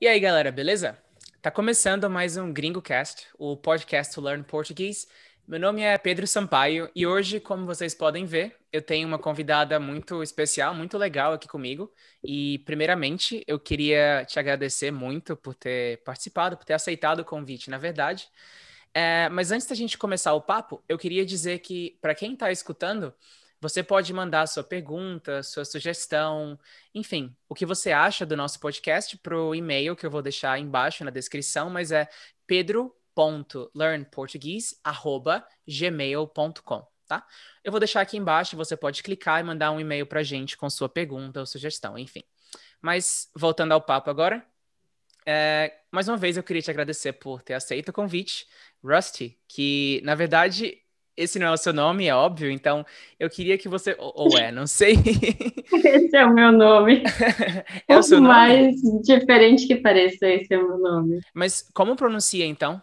E aí, galera, beleza? Tá começando mais um Gringo Cast, o podcast to learn português. Meu nome é Pedro Sampaio e hoje, como vocês podem ver, eu tenho uma convidada muito especial, muito legal aqui comigo. E primeiramente, eu queria te agradecer muito por ter participado, por ter aceitado o convite, na verdade. É, mas antes da gente começar o papo, eu queria dizer que para quem está escutando, você pode mandar sua pergunta, sua sugestão, enfim, o que você acha do nosso podcast para o e-mail que eu vou deixar embaixo na descrição, mas é pedro.learnportuguese@gmail.com, tá? Eu vou deixar aqui embaixo, você pode clicar e mandar um e-mail para a gente com sua pergunta ou sugestão, enfim. Mas voltando ao papo agora, é, mais uma vez eu queria te agradecer por ter aceito o convite, Rusty, que na verdade esse não é o seu nome, é óbvio, então eu queria que você. Ou, é, não sei. esse é o meu nome. é o seu nome. mais diferente que pareça, esse é o meu nome. Mas como pronuncia então?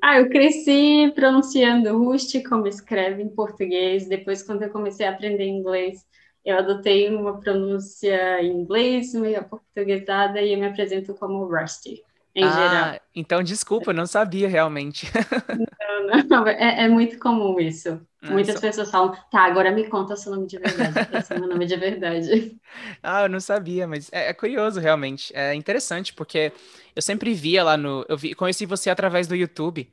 Ah, eu cresci pronunciando Rusty como escreve em português. Depois, quando eu comecei a aprender inglês, eu adotei uma pronúncia em inglês, meio portuguesada, e eu me apresento como Rusty em ah, geral. Então, desculpa, eu não sabia realmente. Não, não, é, é, muito comum isso. Não, ah, Muitas só... pessoas falam, tá, agora me conta seu nome de verdade, esse é meu nome é de verdade. Ah, eu não sabia, mas é, é, curioso realmente. É interessante, porque eu sempre via lá no. Eu vi, conheci você através do YouTube.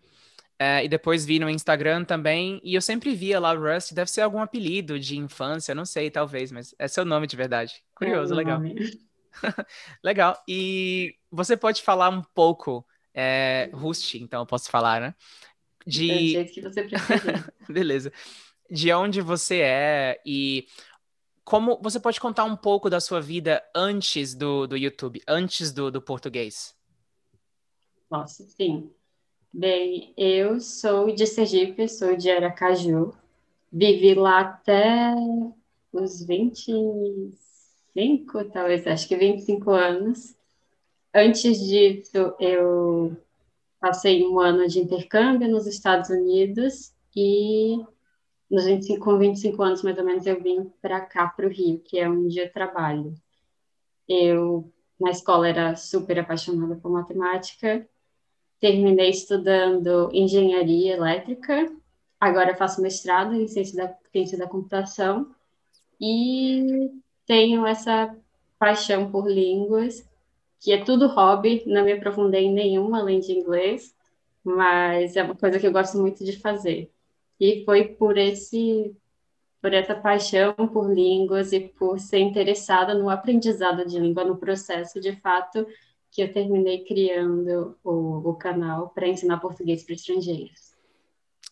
É, e depois vi no Instagram também, e eu sempre via lá Rust, deve ser algum apelido de infância, não sei, talvez, mas é seu nome de verdade. É curioso, legal. legal. E você pode falar um pouco, é, então eu posso falar, né? De... É, jeito que você Beleza. De onde você é e como você pode contar um pouco da sua vida antes do, do YouTube, antes do, do português? Posso, sim. Bem, eu sou de Sergipe, sou de Aracaju. Vivi lá até os 25, talvez, acho que 25 anos. Antes disso, eu passei um ano de intercâmbio nos Estados Unidos e nos 25, com 25 anos, mais ou menos, eu vim para cá, para o Rio, que é onde eu trabalho. Eu, na escola, era super apaixonada por matemática, terminei estudando engenharia elétrica, agora faço mestrado em ciência da, ciência da computação e tenho essa paixão por línguas que é tudo hobby, não me aprofundei em nenhuma além de inglês, mas é uma coisa que eu gosto muito de fazer. E foi por esse por essa paixão por línguas e por ser interessada no aprendizado de língua, no processo de fato, que eu terminei criando o, o canal para ensinar português para estrangeiros.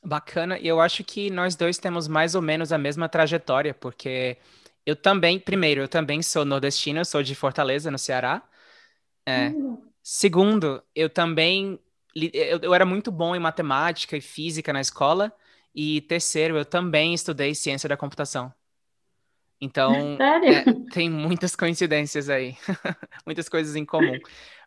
Bacana, e eu acho que nós dois temos mais ou menos a mesma trajetória, porque eu também, primeiro, eu também sou nordestino, sou de Fortaleza, no Ceará, é. Uhum. Segundo, eu também eu, eu era muito bom em matemática e física na escola. E terceiro, eu também estudei ciência da computação. Então, é, tem muitas coincidências aí, muitas coisas em comum.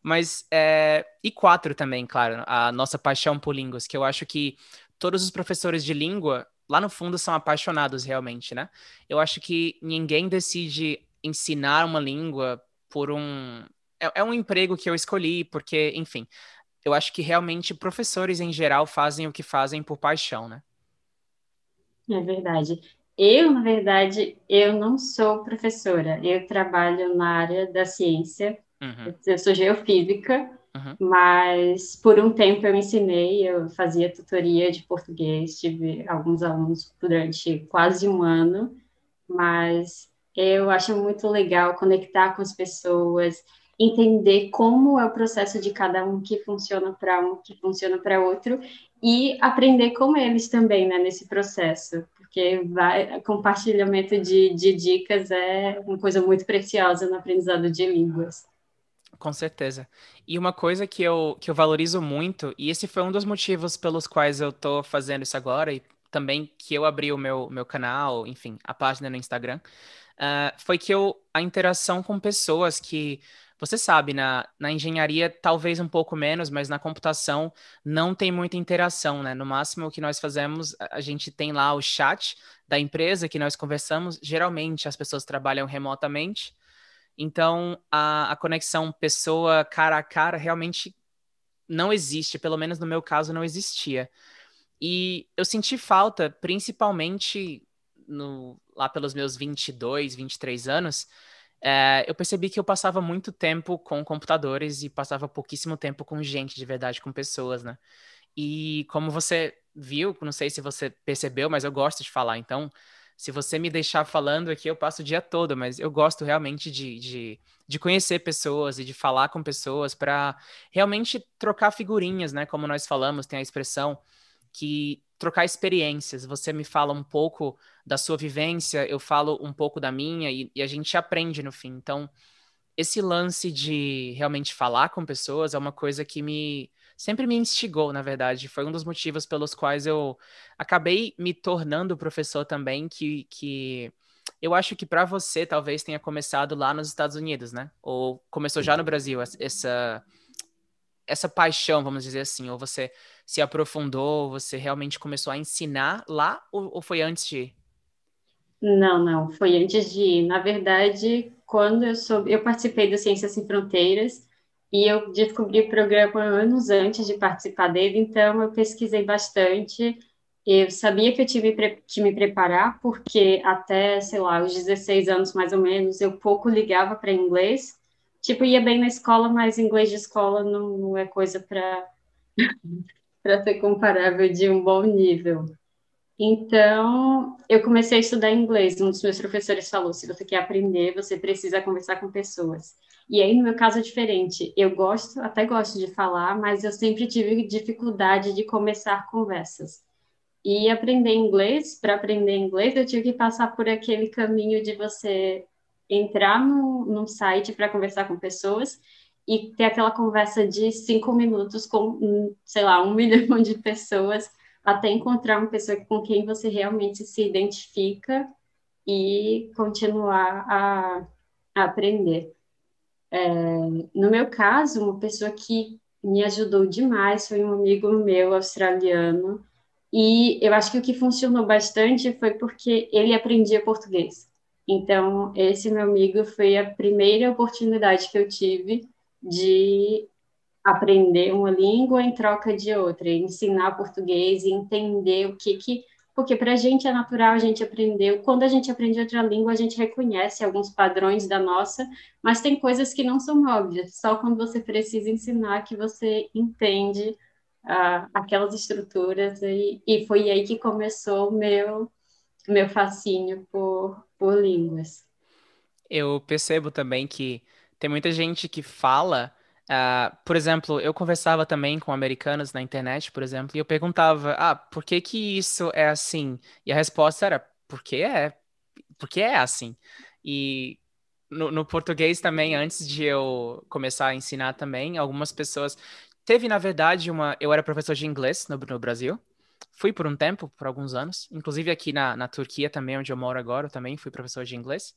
Mas, é, e quatro também, claro, a nossa paixão por línguas, que eu acho que todos os professores de língua, lá no fundo, são apaixonados realmente, né? Eu acho que ninguém decide ensinar uma língua por um, é, é um emprego que eu escolhi, porque, enfim, eu acho que realmente professores em geral fazem o que fazem por paixão, né? É verdade. Eu, na verdade, eu não sou professora. Eu trabalho na área da ciência. Uhum. Eu sou geofísica, uhum. mas por um tempo eu ensinei, eu fazia tutoria de português, tive alguns alunos durante quase um ano, mas eu acho muito legal conectar com as pessoas, entender como é o processo de cada um que funciona para um, que funciona para outro e aprender com eles também, né, nesse processo, porque vai, compartilhamento de, de dicas é uma coisa muito preciosa no aprendizado de línguas. Com certeza. E uma coisa que eu, que eu valorizo muito, e esse foi um dos motivos pelos quais eu estou fazendo isso agora, e também que eu abri o meu, meu canal, enfim, a página no Instagram, uh, foi que eu, a interação com pessoas que você sabe, na, na engenharia talvez um pouco menos, mas na computação não tem muita interação, né? No máximo o que nós fazemos, a gente tem lá o chat da empresa que nós conversamos. Geralmente as pessoas trabalham remotamente, então a, a conexão pessoa cara a cara realmente não existe, pelo menos no meu caso não existia. E eu senti falta, principalmente no, lá pelos meus 22, 23 anos, é, eu percebi que eu passava muito tempo com computadores e passava pouquíssimo tempo com gente de verdade, com pessoas, né? E como você viu, não sei se você percebeu, mas eu gosto de falar, então se você me deixar falando aqui, eu passo o dia todo, mas eu gosto realmente de, de, de conhecer pessoas e de falar com pessoas para realmente trocar figurinhas, né? Como nós falamos, tem a expressão que trocar experiências. Você me fala um pouco da sua vivência, eu falo um pouco da minha e, e a gente aprende no fim. Então, esse lance de realmente falar com pessoas é uma coisa que me sempre me instigou, na verdade. Foi um dos motivos pelos quais eu acabei me tornando professor também, que, que eu acho que para você talvez tenha começado lá nos Estados Unidos, né? Ou começou já no Brasil essa essa paixão, vamos dizer assim, ou você se aprofundou, você realmente começou a ensinar lá ou, ou foi antes de? Ir? Não, não, foi antes de. Ir. Na verdade, quando eu soube, eu participei do Ciências Sem Fronteiras e eu descobri o programa anos antes de participar dele, então eu pesquisei bastante. Eu sabia que eu tive que me preparar, porque até, sei lá, os 16 anos mais ou menos, eu pouco ligava para inglês, tipo, ia bem na escola, mas inglês de escola não, não é coisa para para ser comparável de um bom nível. Então, eu comecei a estudar inglês. Um dos meus professores falou: se você quer aprender, você precisa conversar com pessoas. E aí, no meu caso, é diferente. Eu gosto, até gosto de falar, mas eu sempre tive dificuldade de começar conversas. E aprender inglês, para aprender inglês, eu tive que passar por aquele caminho de você entrar no, num site para conversar com pessoas e ter aquela conversa de cinco minutos com, sei lá, um milhão de pessoas, até encontrar uma pessoa com quem você realmente se identifica e continuar a, a aprender. É, no meu caso, uma pessoa que me ajudou demais foi um amigo meu australiano, e eu acho que o que funcionou bastante foi porque ele aprendia português. Então, esse meu amigo foi a primeira oportunidade que eu tive de aprender uma língua em troca de outra, ensinar português e entender o que que porque para a gente é natural, a gente aprendeu. Quando a gente aprende outra língua, a gente reconhece alguns padrões da nossa, mas tem coisas que não são óbvias. Só quando você precisa ensinar que você entende ah, aquelas estruturas. E, e foi aí que começou o meu meu fascínio por, por línguas. Eu percebo também que tem muita gente que fala. Uh, por exemplo, eu conversava também com americanos na internet, por exemplo, e eu perguntava: ah, por que que isso é assim? E a resposta era: porque é, porque é assim. E no, no, português também, antes de eu começar a ensinar também, algumas pessoas. Teve, na verdade, uma. Eu era professor de inglês no, no Brasil, Fui por um tempo, por alguns anos, inclusive aqui na, na Turquia também, onde eu moro agora, eu também fui professor de inglês.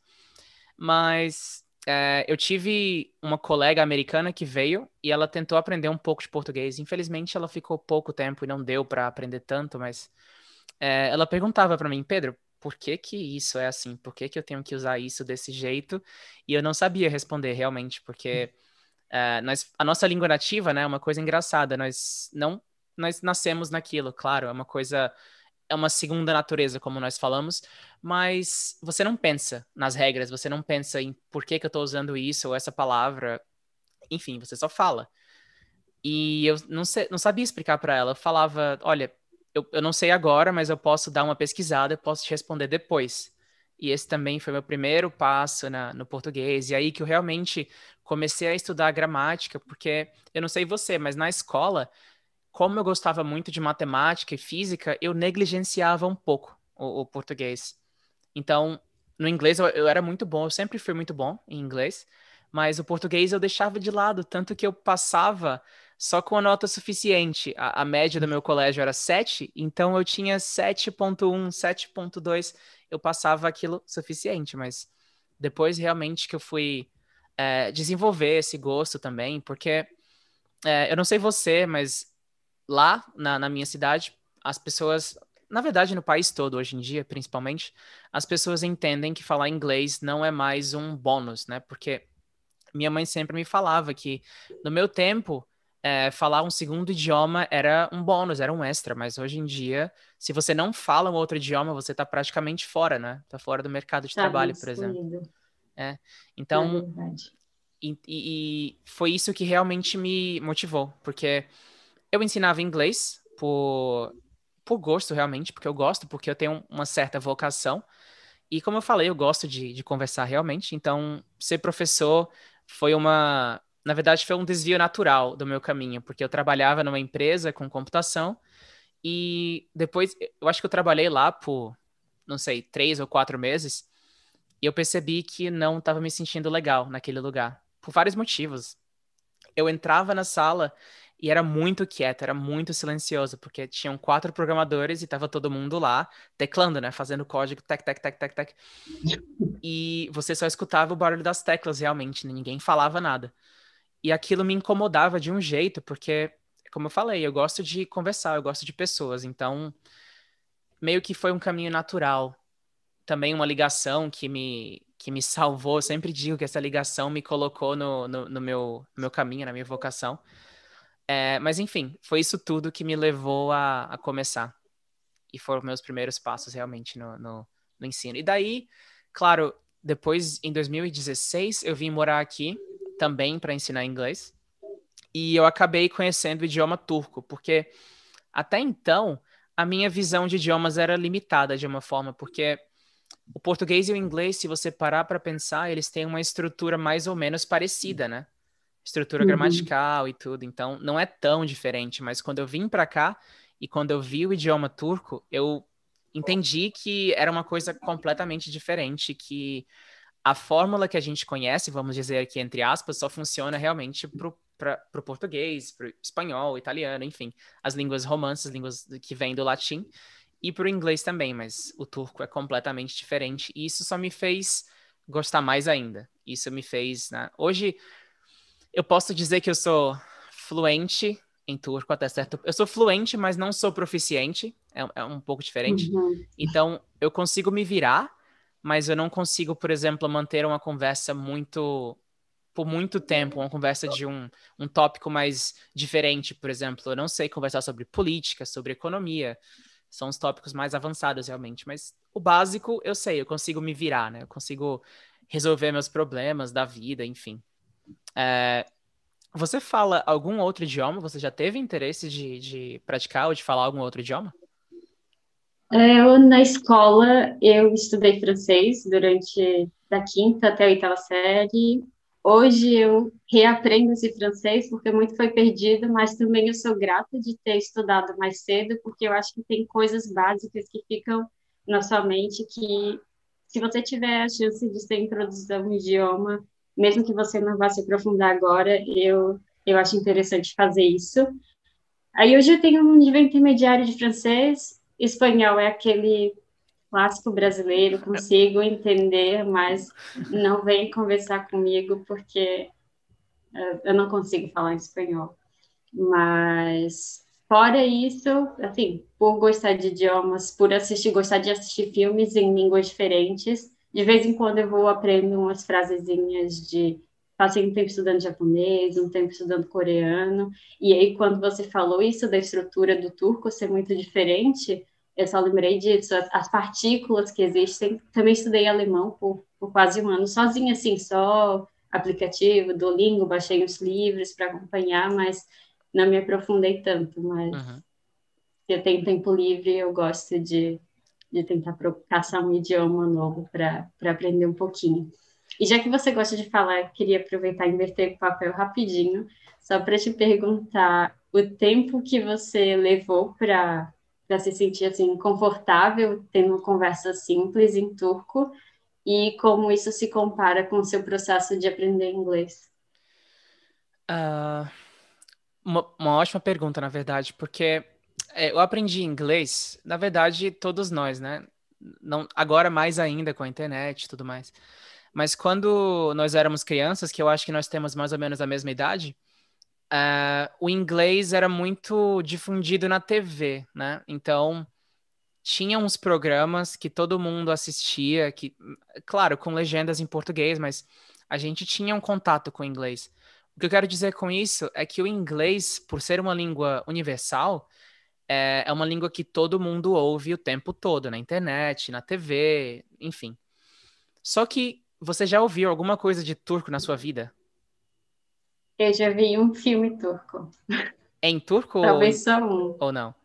Mas é, eu tive uma colega americana que veio e ela tentou aprender um pouco de português. Infelizmente, ela ficou pouco tempo e não deu para aprender tanto, mas é, ela perguntava para mim, Pedro, por que que isso é assim? Por que que eu tenho que usar isso desse jeito? E eu não sabia responder realmente, porque uh, nós, a nossa língua nativa, né, é uma coisa engraçada. Nós não nós nascemos naquilo, claro, é uma coisa é uma segunda natureza, como nós falamos, mas você não pensa nas regras, você não pensa em por que, que eu estou usando isso ou essa palavra. Enfim, você só fala. E eu não, sei, não sabia explicar para ela. Eu falava: olha, eu, eu não sei agora, mas eu posso dar uma pesquisada, eu posso te responder depois. E esse também foi meu primeiro passo na, no português. E aí que eu realmente comecei a estudar gramática, porque eu não sei você, mas na escola como eu gostava muito de matemática e física, eu negligenciava um pouco o, o português. Então, no inglês eu, eu, era muito bom, eu sempre fui muito bom em inglês, mas o português eu deixava de lado, tanto que eu passava só com a nota suficiente. A, a média do meu colégio era 7, então eu tinha 7.1, 7.2, eu passava aquilo suficiente, mas depois realmente que eu fui é, desenvolver esse gosto também, porque é, eu não sei você, mas lá na, na minha cidade, as pessoas, na verdade, no país todo hoje em dia, principalmente, as pessoas entendem que falar inglês não é mais um bônus, né? Porque minha mãe sempre me falava que no meu tempo é, falar um segundo idioma era um bônus, era um extra, mas hoje em dia, se você não fala um outro idioma, você está praticamente fora, né? Está fora do mercado de tá trabalho, por exemplo. É. Então, é e, e foi isso que realmente me motivou, porque eu ensinava inglês por, por gosto, realmente, porque eu gosto, porque eu tenho uma certa vocação. E como eu falei, eu gosto de, de conversar realmente. Então, ser professor foi uma. Na verdade, foi um desvio natural do meu caminho, porque eu trabalhava numa empresa com computação. E depois, eu acho que eu trabalhei lá por, não sei, três ou quatro meses. E eu percebi que não estava me sentindo legal naquele lugar, por vários motivos. Eu entrava na sala e era muito quieto, era muito silencioso, porque tinham quatro programadores e tava todo mundo lá teclando, né? Fazendo código, tec, tec, tec, tec, tec. E você só escutava o barulho das teclas realmente, ninguém falava nada. E aquilo me incomodava de um jeito, porque, como eu falei, eu gosto de conversar, eu gosto de pessoas, então meio que foi um caminho natural. Também uma ligação que me, que me salvou, eu sempre digo que essa ligação me colocou no, no, no meu, no meu caminho, na minha vocação é, mas enfim, foi isso tudo que me levou a, a começar. E foram meus primeiros passos realmente no, no, no ensino. E daí, claro, depois em 2016 eu vim morar aqui também para ensinar inglês. E eu acabei conhecendo o idioma turco, porque até então a minha visão de idiomas era limitada de uma forma, porque o português e o inglês, se você parar para pensar, eles têm uma estrutura mais ou menos parecida, né? estrutura uhum. gramatical e tudo. Então, não é tão diferente, mas quando eu vim para cá e quando eu vi o idioma turco, eu entendi que era uma coisa completamente diferente, que a fórmula que a gente conhece, vamos dizer aqui entre aspas, só funciona realmente para o português, para o espanhol, italiano, enfim, as línguas romances, línguas que vêm do latim, e para o inglês também, mas o turco é completamente diferente, e isso só me fez gostar mais ainda. Isso me fez. Né? Hoje, eu posso dizer que eu sou fluente em turco até certo. Eu sou fluente, mas não sou proficiente. É, é um pouco diferente. Uhum. Então, eu consigo me virar, mas eu não consigo, por exemplo, manter uma conversa muito por muito tempo, uma conversa de um, um tópico mais diferente, por exemplo. Eu não sei conversar sobre política, sobre economia. São os tópicos mais avançados, realmente. Mas o básico eu sei, eu consigo me virar, né? Eu consigo resolver meus problemas da vida, enfim. É, você fala algum outro idioma? Você já teve interesse de, de praticar ou de falar algum outro idioma? É, eu, na escola, eu estudei francês durante da quinta até a oitava série. Hoje eu reaprendo esse francês porque muito foi perdido, mas também eu sou grata de ter estudado mais cedo, porque eu acho que tem coisas básicas que ficam na sua mente que, se você tiver a chance de ser introduzido a um idioma, mesmo que você não vá se aprofundar agora, eu, eu acho interessante fazer isso. Aí hoje eu tenho um nível intermediário de francês, espanhol é aquele clássico brasileiro, consigo entender, mas não vem conversar comigo porque eh, eu não consigo falar espanhol. Mas fora isso, assim, por gostar de idiomas, por assistir, gostar de assistir filmes em línguas diferentes, de vez em quando eu vou aprendendo umas frasezinhas de passei um tempo estudando japonês, um tempo estudando coreano, e aí quando você falou isso da estrutura do turco ser muito diferente, eu só lembrei disso, as, partículas que existem. Também estudei alemão por, por quase um ano sozinha, assim, só aplicativo, Duolingo, baixei uns livros para acompanhar, mas não me aprofundei tanto, mas uhum. eu tenho tempo livre, eu gosto de de tentar passar um idioma novo para aprender um pouquinho. E já que você gosta de falar, queria aproveitar e inverter o papel rapidinho, só para te perguntar o tempo que você levou para se sentir assim confortável tendo uma conversa simples em turco e como isso se compara com o seu processo de aprender inglês. Uh, uma, uma ótima pergunta, na verdade, porque é, eu aprendi inglês, na verdade, todos nós, né? Não, agora mais ainda com a internet e tudo mais. Mas quando nós éramos crianças, que eu acho que nós temos mais ou menos a mesma idade, uh, o inglês era muito difundido na TV, né? Então, tinha uns programas que todo mundo assistia, que, claro, com legendas em português, mas a gente tinha um contato com o inglês. O que eu quero dizer com isso é que o inglês, por ser uma língua universal, é, é uma língua que todo mundo ouve o tempo todo, na internet, na TV, enfim. Só que você já ouviu alguma coisa de turco na sua vida? Eu já vi um filme turco. É em turco? Talvez ou... só um. Ou não?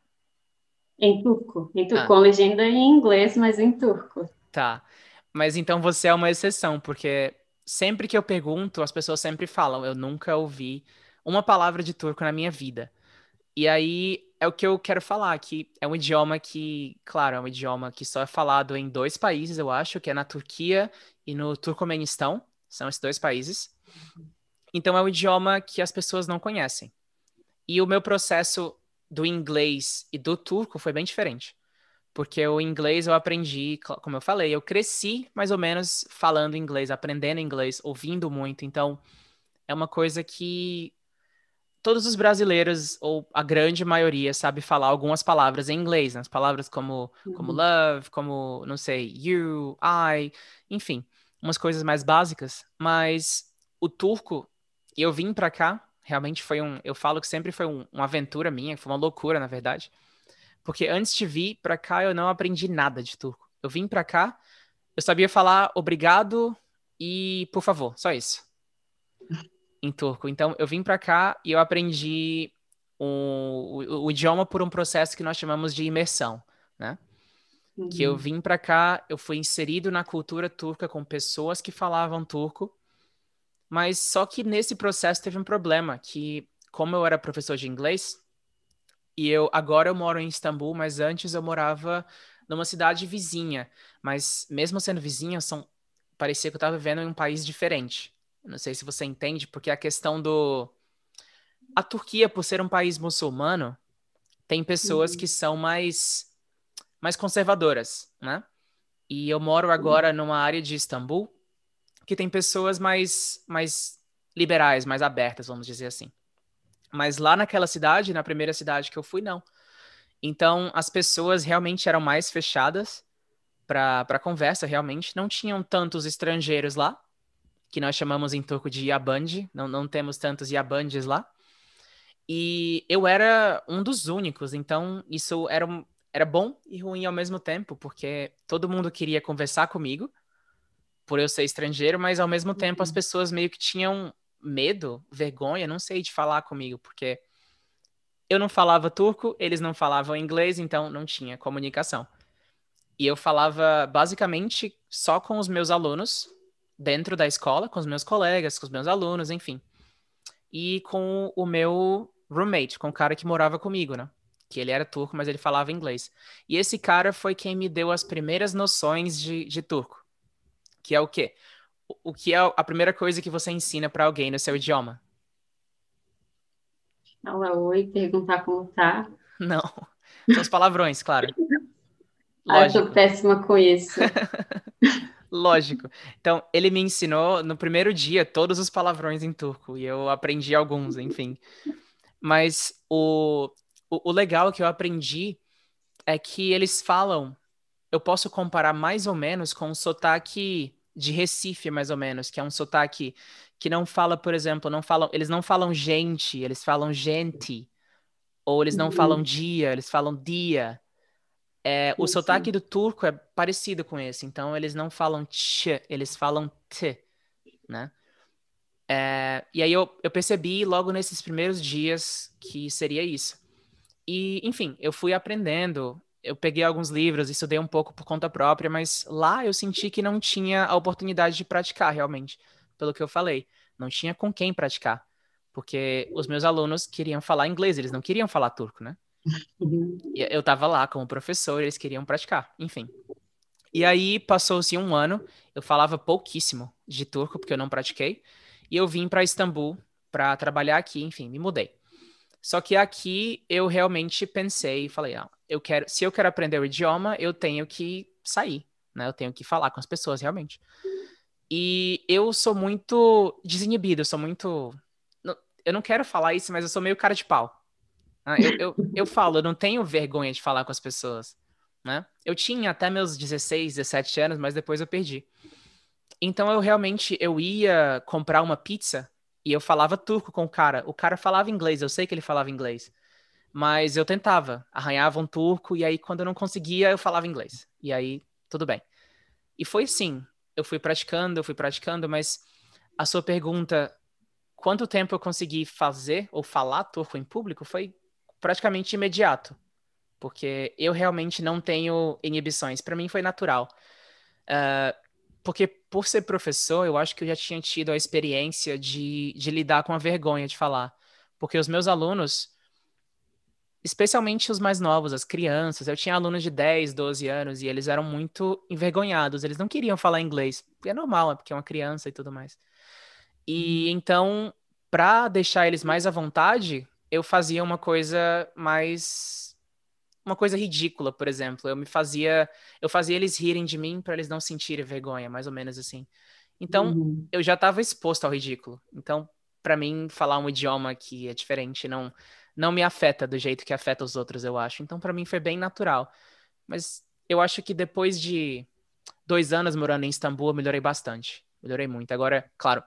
Em turco. Em turco, ah. com legenda em inglês, mas em turco. Tá. Mas então você é uma exceção, porque sempre que eu pergunto, as pessoas sempre falam: eu nunca ouvi uma palavra de turco na minha vida. E aí é o que eu quero falar, aqui. é um idioma que, claro, é um idioma que só é falado em dois países, eu acho, que é na Turquia e no Turcomenistão, são esses dois países. Então é um idioma que as pessoas não conhecem. E o meu processo do inglês e do turco foi bem diferente. Porque o inglês eu aprendi, como eu falei, eu cresci mais ou menos falando inglês, aprendendo inglês, ouvindo muito. Então, é uma coisa que todos os brasileiros, ou a grande maioria, sabe falar algumas palavras em inglês, né? palavras como, uhum. como love, como, não sei, you, I, enfim, umas coisas mais básicas. Mas o turco, eu vim para cá, realmente foi um, eu falo que sempre foi um, uma aventura minha, foi uma loucura, na verdade. Porque antes de vir para cá, eu não aprendi nada de turco. Eu vim para cá, eu sabia falar obrigado e por favor, só isso em turco. Então, eu vim para cá e eu aprendi o, o, idioma por um processo que nós chamamos de imersão, né? Uhum. Que eu uhum. vim para cá, eu fui inserido na cultura turca com pessoas que falavam turco, mas só que nesse processo teve um problema, que como eu era professor de inglês, e eu agora eu moro em Istambul, mas antes eu morava numa cidade vizinha, mas mesmo sendo vizinha, são parecia que eu estava vivendo em um país diferente. Não sei se você entende, porque a questão do. A Turquia, por ser um país muçulmano, tem pessoas uhum. que são mais, mais conservadoras, né? E eu moro agora uhum. numa área de Istambul que tem pessoas mais, mais liberais, mais abertas, vamos dizer assim. Mas lá naquela cidade, na primeira cidade que eu fui, não. Então, as pessoas realmente eram mais fechadas para conversa, realmente. Não tinham tantos estrangeiros lá, que nós chamamos em turco de Yabandi, não, não temos tantos Yabandis lá. E eu era um dos únicos, então isso era, era bom e ruim ao mesmo tempo, porque todo mundo queria conversar comigo, por eu ser estrangeiro, mas ao mesmo uhum. tempo as uhum. pessoas meio que tinham medo, vergonha, não sei, de falar comigo, porque eu não falava turco, eles não falavam inglês, então não tinha comunicação. E eu falava basicamente só com os meus alunos, dentro da escola, com os meus colegas, com os meus alunos, enfim. E com o meu roommate, com o cara que morava comigo, né? Que ele era turco, mas ele falava inglês. E esse cara foi quem me deu as primeiras noções de, de turco. Que é o quê? O, o que é a primeira coisa que você ensina para alguém no seu idioma? Falar é oi, perguntar como tá. Não. São os palavrões, claro. Lógico. Ah, eu tô péssima com isso. Lógico. Então, ele me ensinou no primeiro dia todos os palavrões em turco e eu aprendi alguns, enfim. Mas o, o, o legal que eu aprendi é que eles falam, eu posso comparar mais ou menos com o um sotaque de Recife, mais ou menos, que é um sotaque que não fala, por exemplo, não falam, eles não falam gente, eles falam gente, ou eles não uhum. falam dia, eles falam dia. É, o sim, sotaque sim. do turco é parecido com esse, então eles não falam tch, eles falam t, né? É, e aí eu, eu percebi logo nesses primeiros dias que seria isso. E, enfim, eu fui aprendendo, eu peguei alguns livros, estudei um pouco por conta própria, mas lá eu senti que não tinha a oportunidade de praticar realmente, pelo que eu falei. Não tinha com quem praticar, porque os meus alunos queriam falar inglês, eles não queriam falar turco, né? eu tava lá como professor, eles queriam praticar, enfim. E aí passou-se um ano, eu falava pouquíssimo de turco, porque eu não pratiquei, e eu vim para Istambul para trabalhar aqui, enfim, me mudei. Só que aqui eu realmente pensei e falei, ah, eu quero, se eu quero aprender o idioma, eu tenho que sair, né? Eu tenho que falar com as pessoas realmente. E eu sou muito desinibido, eu sou muito eu não quero falar isso, mas eu sou meio cara de pau. Ah, eu, eu, eu falo, eu não tenho vergonha de falar com as pessoas, né? Eu tinha até meus 16, 17 anos, mas depois eu perdi. Então eu realmente, eu ia comprar uma pizza e eu falava turco com o cara. O cara falava inglês, eu sei que ele falava inglês. Mas eu tentava, arranhava um turco e aí quando eu não conseguia, eu falava inglês. E aí, tudo bem. E foi assim, eu fui praticando, eu fui praticando, mas a sua pergunta, quanto tempo eu consegui fazer ou falar turco em público, foi praticamente imediato, porque eu realmente não tenho inibições. Para mim foi natural. Uh, porque por ser professor, eu acho que eu já tinha tido a experiência de, de lidar com a vergonha de falar. Porque os meus alunos, especialmente os mais novos, as crianças, eu tinha alunos de 10, 12 anos e eles eram muito envergonhados, eles não queriam falar inglês. É normal, é porque é uma criança e tudo mais. E então, para deixar eles mais à vontade, eu fazia uma coisa mais uma coisa ridícula, por exemplo. Eu me fazia eu fazia eles rirem de mim para eles não sentirem vergonha, mais ou menos assim. Então, uhum. eu já estava exposto ao ridículo. Então, para mim falar um idioma que é diferente não não me afeta do jeito que afeta os outros, eu acho. Então, para mim foi bem natural. Mas eu acho que depois de dois anos morando em Istambul, eu melhorei bastante. Melhorei muito. Agora, claro,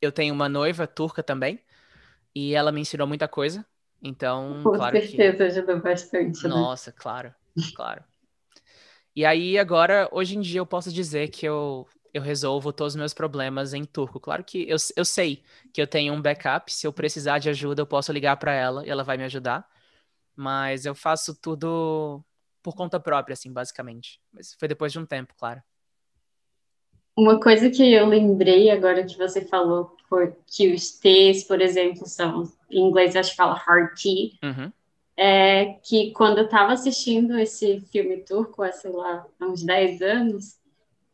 eu tenho uma noiva turca também. E ela me ensinou muita coisa. Então, Com claro certeza ajudou bastante. Né? Nossa, claro, claro. E aí, agora, hoje em dia, eu posso dizer que eu, eu resolvo todos os meus problemas em turco. Claro que eu, eu sei que eu tenho um backup. Se eu precisar de ajuda, eu posso ligar para ela e ela vai me ajudar. Mas eu faço tudo por conta própria, assim, basicamente. Mas foi depois de um tempo, claro. Uma coisa que eu lembrei agora que você falou, que os T's, por exemplo, são, em inglês acho que fala hard T, uhum. é que quando eu estava assistindo esse filme turco, há, sei lá, uns 10 anos,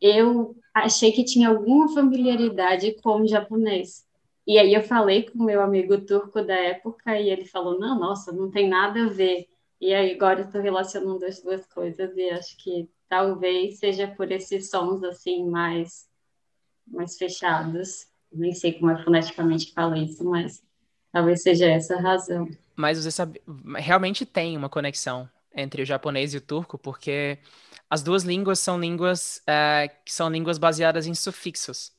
eu achei que tinha alguma familiaridade com o japonês. E aí eu falei com meu amigo turco da época e ele falou: "Não, nossa, não tem nada a ver". E aí agora eu estou relacionando as duas coisas e acho que talvez seja por esses sons assim mais mais fechados. Nem sei como é foneticamente falo isso, mas talvez seja essa a razão. Mas você sabe, realmente tem uma conexão entre o japonês e o turco, porque as duas línguas são línguas é, que são línguas baseadas em sufixos.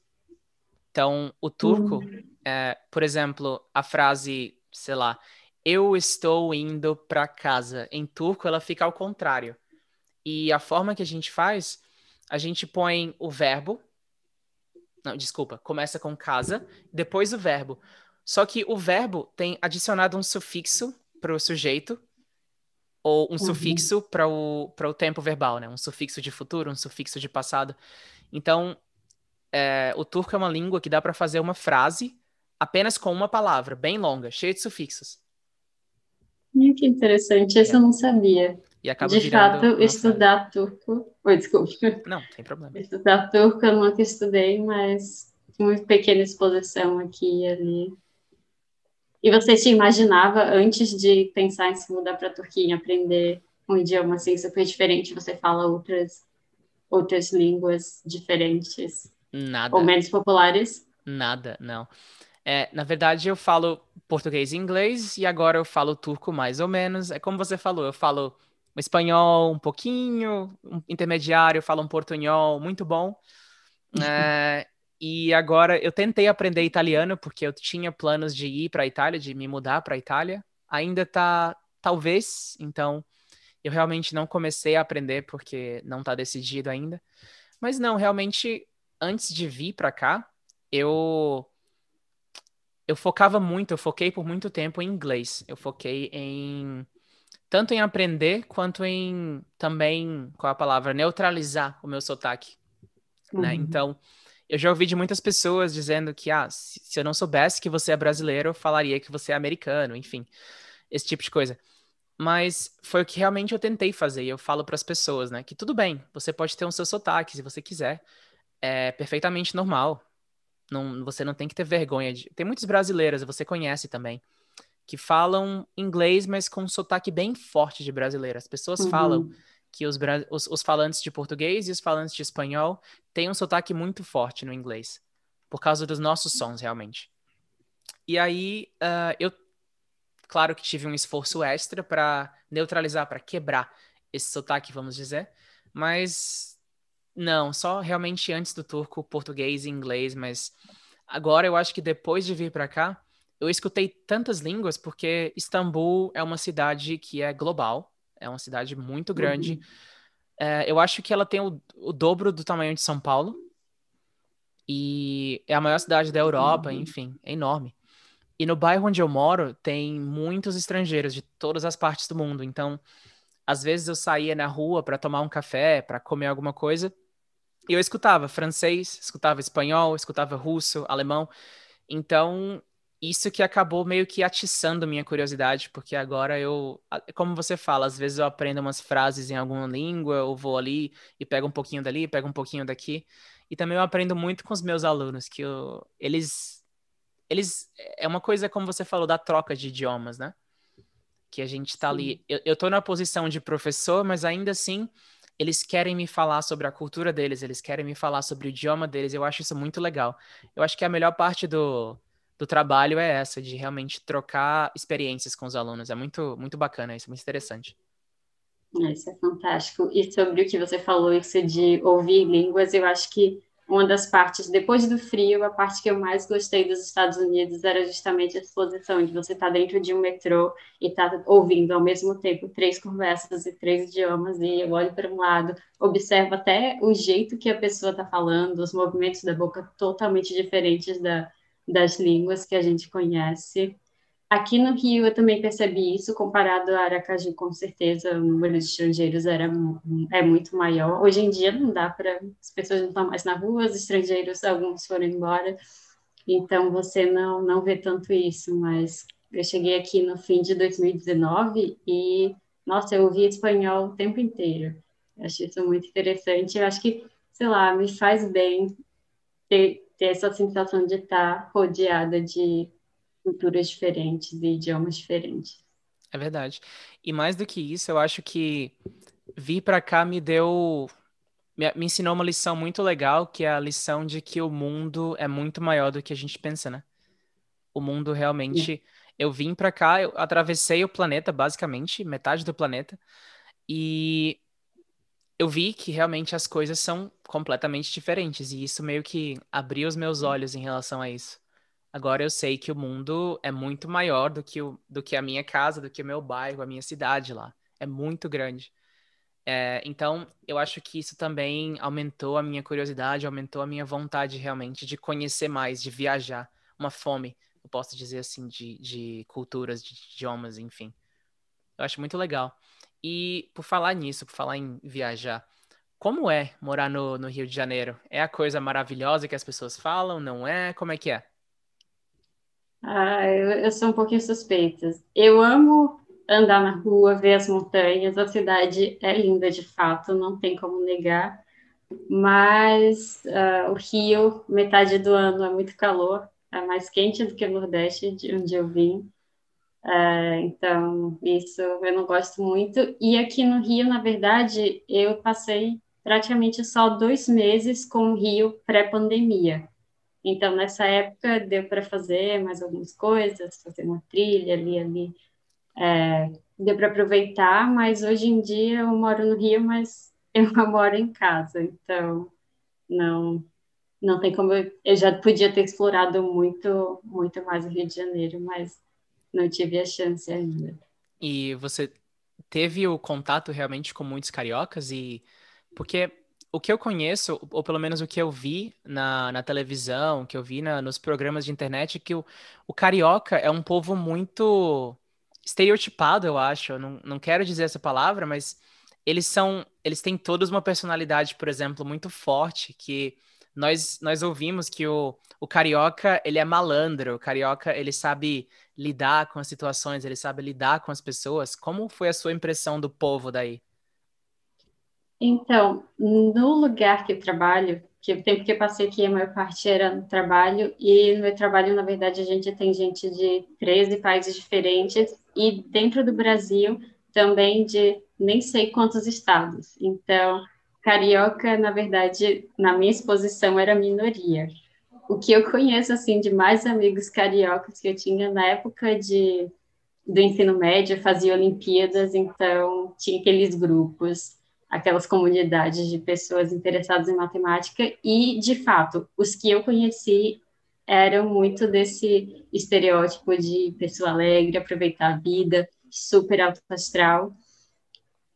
Então, o turco, uhum. é, por exemplo, a frase, sei lá, eu estou indo para casa. Em turco, ela fica ao contrário. E a forma que a gente faz, a gente põe o verbo. Não, desculpa, começa com casa, depois o verbo. Só que o verbo tem adicionado um sufixo para o sujeito, ou um uhum. sufixo para o, o tempo verbal, né? Um sufixo de futuro, um sufixo de passado. Então, é, o turco é uma língua que dá para fazer uma frase apenas com uma palavra, bem longa, cheia de sufixos. Hum, que interessante, é. esse eu não sabia. E acaba De fato, estudar turco. Oi, desculpa. Não, tem problema. Estudar turco eu nunca estudei, mas uma pequena exposição aqui e ali. E você se imaginava, antes de pensar em se mudar para a Turquia, aprender um idioma assim super diferente, você fala outras, outras línguas diferentes? Nada. Ou menos populares? Nada, não. É, na verdade, eu falo português e inglês, e agora eu falo turco mais ou menos. É como você falou, eu falo um espanhol um pouquinho, um intermediário, fala um portunhol muito bom. É, e agora eu tentei aprender italiano porque eu tinha planos de ir para a Itália, de me mudar para a Itália. Ainda tá talvez, então eu realmente não comecei a aprender porque não está decidido ainda. Mas não, realmente antes de vir para cá, eu eu focava muito, eu foquei por muito tempo em inglês. Eu foquei em tanto em aprender quanto em também, qual é a palavra, neutralizar o meu sotaque, né? uhum. né? Então, eu já ouvi de muitas pessoas dizendo que, ah, se eu não soubesse que você é brasileiro, eu falaria que você é americano, enfim, esse tipo de coisa. Mas foi o que realmente eu tentei fazer, e eu falo para as pessoas, né? Que tudo bem, você pode ter o um seu sotaque se você quiser, é perfeitamente normal. Não, você não tem que ter vergonha de. Tem muitos brasileiros, você conhece também, que falam inglês, mas com um sotaque bem forte de brasileiro. As pessoas uhum. falam que os, os, os, falantes de português e os falantes de espanhol têm um sotaque muito forte no inglês, por causa dos nossos sons, realmente. E aí, uh, eu, claro que tive um esforço extra para neutralizar, para quebrar esse sotaque, vamos dizer, mas não, só realmente antes do turco, português e inglês, mas agora eu acho que depois de vir para cá, eu escutei tantas línguas porque Istambul é uma cidade que é global, é uma cidade muito uhum. grande. Uhum. É, eu acho que ela tem o, o, dobro do tamanho de São Paulo. E é a maior cidade da Europa, uhum. enfim, é enorme. E no bairro onde eu moro, tem muitos estrangeiros de todas as partes do mundo. Então, às vezes eu saía na rua para tomar um café, para comer alguma coisa, e eu escutava francês, escutava espanhol, escutava russo, alemão. Então, isso que acabou meio que atiçando minha curiosidade, porque agora eu, como você fala, às vezes eu aprendo umas frases em alguma língua, eu vou ali e pego um pouquinho dali, pego um pouquinho daqui. E também eu aprendo muito com os meus alunos, que eu, eles eles é uma coisa como você falou da troca de idiomas, né? Que a gente tá Sim. ali, eu, eu tô na posição de professor, mas ainda assim eles querem me falar sobre a cultura deles, eles querem me falar sobre o idioma deles. Eu acho isso muito legal. Eu acho que a melhor parte do do trabalho é essa, de realmente trocar experiências com os alunos. É muito, muito bacana isso, é muito interessante. É, isso é fantástico. E sobre o que você falou, isso de ouvir línguas, eu acho que uma das partes, depois do frio, a parte que eu mais gostei dos Estados Unidos era justamente a exposição de você estar tá dentro de um metrô e estar tá ouvindo ao mesmo tempo três conversas e três idiomas, e eu olho para um lado, observo até o jeito que a pessoa está falando, os movimentos da boca totalmente diferentes da, das línguas que a gente conhece. Aqui no Rio eu também percebi isso, comparado a Aracaju, com certeza o número de estrangeiros era, é muito maior. Hoje em dia não dá para, as pessoas não estão mais na rua, os estrangeiros, alguns foram embora, então você não, não vê tanto isso, mas eu cheguei aqui no fim de 2019 e, nossa, eu ouvi espanhol o tempo inteiro. Eu acho isso muito interessante, eu acho que, sei lá, me faz bem ter, ter essa sensação de estar rodeada de culturas diferentes e idiomas diferentes. É verdade. E mais do que isso, eu acho que vir para cá me deu me, ensinou uma lição muito legal, que é a lição de que o mundo é muito maior do que a gente pensa, né? O mundo realmente. Sim. Eu vim para cá, eu atravessei o planeta, basicamente, metade do planeta, e eu vi que realmente as coisas são completamente diferentes e isso meio que abriu os meus uhum. olhos em relação a isso. Agora eu sei que o mundo é muito maior do que, o, do que a minha casa, do que o meu bairro, a minha cidade lá. É muito grande. É, então, eu acho que isso também aumentou a minha curiosidade, aumentou a minha vontade realmente de conhecer mais, de viajar. Uma fome, eu posso dizer assim, de, de culturas, de idiomas, enfim. Eu acho muito legal. E por falar nisso, por falar em viajar, como é morar no, no Rio de Janeiro? É a coisa maravilhosa que as pessoas falam? Não é? Como é que é? Ah, eu, eu sou um pouquinho suspeita. Eu amo andar na rua, ver as montanhas. A cidade é linda de fato, não tem como negar. Mas uh, o Rio, metade do ano é muito calor, é mais quente do que o Nordeste, de onde eu vim. É, então, isso eu não gosto muito. E aqui no Rio, na verdade, eu passei praticamente só dois meses com o Rio pré-pandemia. Então, nessa época, deu para fazer mais algumas coisas, fazer uma trilha ali, ali. É, deu para aproveitar, mas hoje em dia eu moro no Rio, mas eu moro em casa. Então, não não tem como... Eu, eu já podia ter explorado muito, muito mais o Rio de Janeiro, mas não tive a chance ainda. E você teve o contato realmente com muitos cariocas e porque o que eu conheço, ou pelo menos o que eu vi na, na televisão, que eu vi na, nos programas de internet, é que o, o carioca é um povo muito estereotipado, eu acho. não, não quero dizer essa palavra, mas eles são. Eles têm todos uma personalidade, por exemplo, muito forte, que nós, nós ouvimos que o, o carioca ele é malandro, o carioca ele sabe lidar com as situações, ele sabe lidar com as pessoas. Como foi a sua impressão do povo daí? Então, no lugar que eu trabalho, que o tempo que eu passei aqui, a maior parte era no trabalho, e no meu trabalho, na verdade, a gente tem gente de 13 países diferentes, e dentro do Brasil também de nem sei quantos estados. Então, carioca, na verdade, na minha exposição era minoria o que eu conheço assim de mais amigos cariocas que eu tinha na época de do ensino médio, eu fazia Olimpíadas, então tinha aqueles grupos, aquelas comunidades de pessoas interessadas em matemática e, de fato, os que eu conheci eram muito desse estereótipo de pessoa alegre, aproveitar a vida, super alto astral,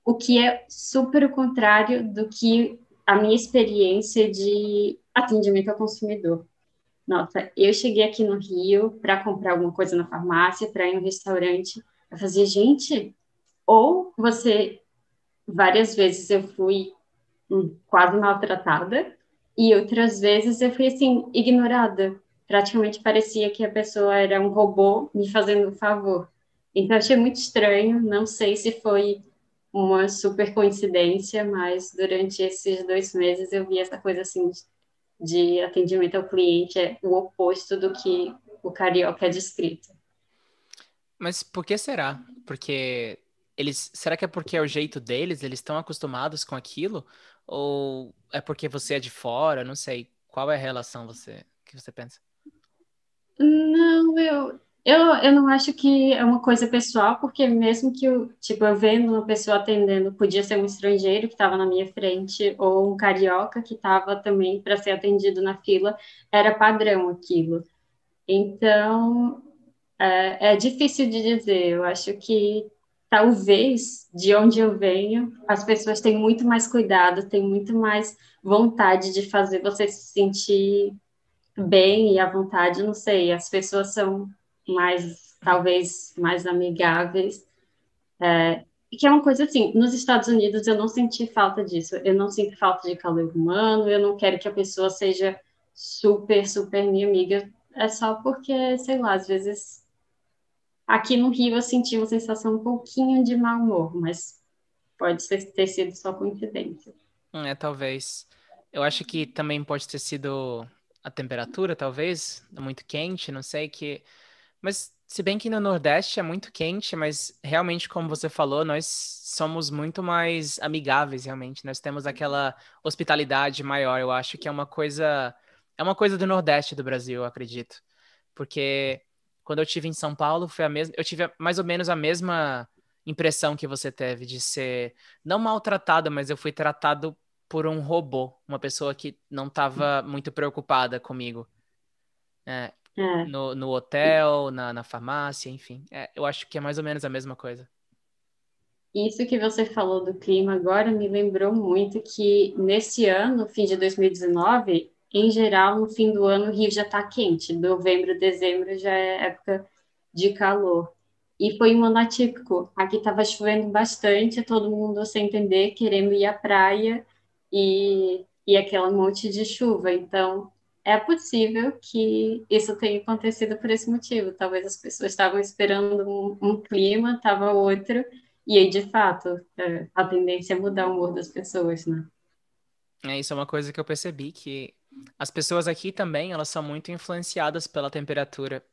o que é super o contrário do que a minha experiência de atendimento ao consumidor. Nota, eu cheguei aqui no Rio para comprar alguma coisa na farmácia, para ir no restaurante. Eu fazia, gente, ou você. Várias vezes eu fui hum, quase maltratada, e outras vezes eu fui assim, ignorada. Praticamente parecia que a pessoa era um robô me fazendo um favor. Então achei muito estranho, não sei se foi uma super coincidência, mas durante esses dois meses eu vi essa coisa assim de atendimento ao cliente é o oposto do que o carioca é descrito. Mas por que será? Porque eles, será que é porque é o jeito deles? Eles estão acostumados com aquilo? Ou é porque você é de fora? Não sei. Qual é a relação você que você pensa? Não, eu eu, eu não acho que é uma coisa pessoal, porque mesmo que eu, tipo, eu vendo uma pessoa atendendo, podia ser um estrangeiro que estava na minha frente, ou um carioca que estava também para ser atendido na fila, era padrão aquilo. Então, é, é difícil de dizer. Eu acho que talvez de onde eu venho, as pessoas têm muito mais cuidado, têm muito mais vontade de fazer você se sentir bem e à vontade, não sei, as pessoas são mais, talvez, mais amigáveis. É, que é uma coisa assim, nos Estados Unidos eu não senti falta disso, eu não sinto falta de calor humano, eu não quero que a pessoa seja super, super minha amiga, é só porque, sei lá, às vezes aqui no Rio eu senti uma sensação um pouquinho de mau humor, mas pode ter sido só coincidência. Hum, é, talvez. Eu acho que também pode ter sido a temperatura, talvez, muito quente, não sei, que mas se bem que no Nordeste é muito quente, mas realmente, como você falou, nós somos muito mais amigáveis, realmente. Nós temos uhum. aquela hospitalidade maior. Eu acho que é uma coisa. É uma coisa do Nordeste do Brasil, eu acredito. Porque quando eu tive em São Paulo, foi a mesma. Eu tive mais ou menos a mesma impressão que você teve de ser não maltratado, mas eu fui tratado por um robô, uma pessoa que não estava hum. muito preocupada comigo. É, é. No, no, hotel, na, na farmácia, enfim. É, eu acho que é mais ou menos a mesma coisa. Isso que você falou do clima agora me lembrou muito que nesse ano, fim de 2019, em geral, no fim do ano, o Rio já está quente. Novembro, dezembro já é época de calor. E foi um ano atípico. Aqui estava chovendo bastante, todo mundo sem entender, querendo ir à praia e, e aquela monte de chuva. Então, é possível que isso tenha acontecido por esse motivo. Talvez as pessoas estavam esperando um, um clima, estava outro, e aí, de fato, é, a tendência é mudar o humor das pessoas, né? É, isso é uma coisa que eu percebi, que as pessoas aqui também, elas são muito influenciadas pela temperatura.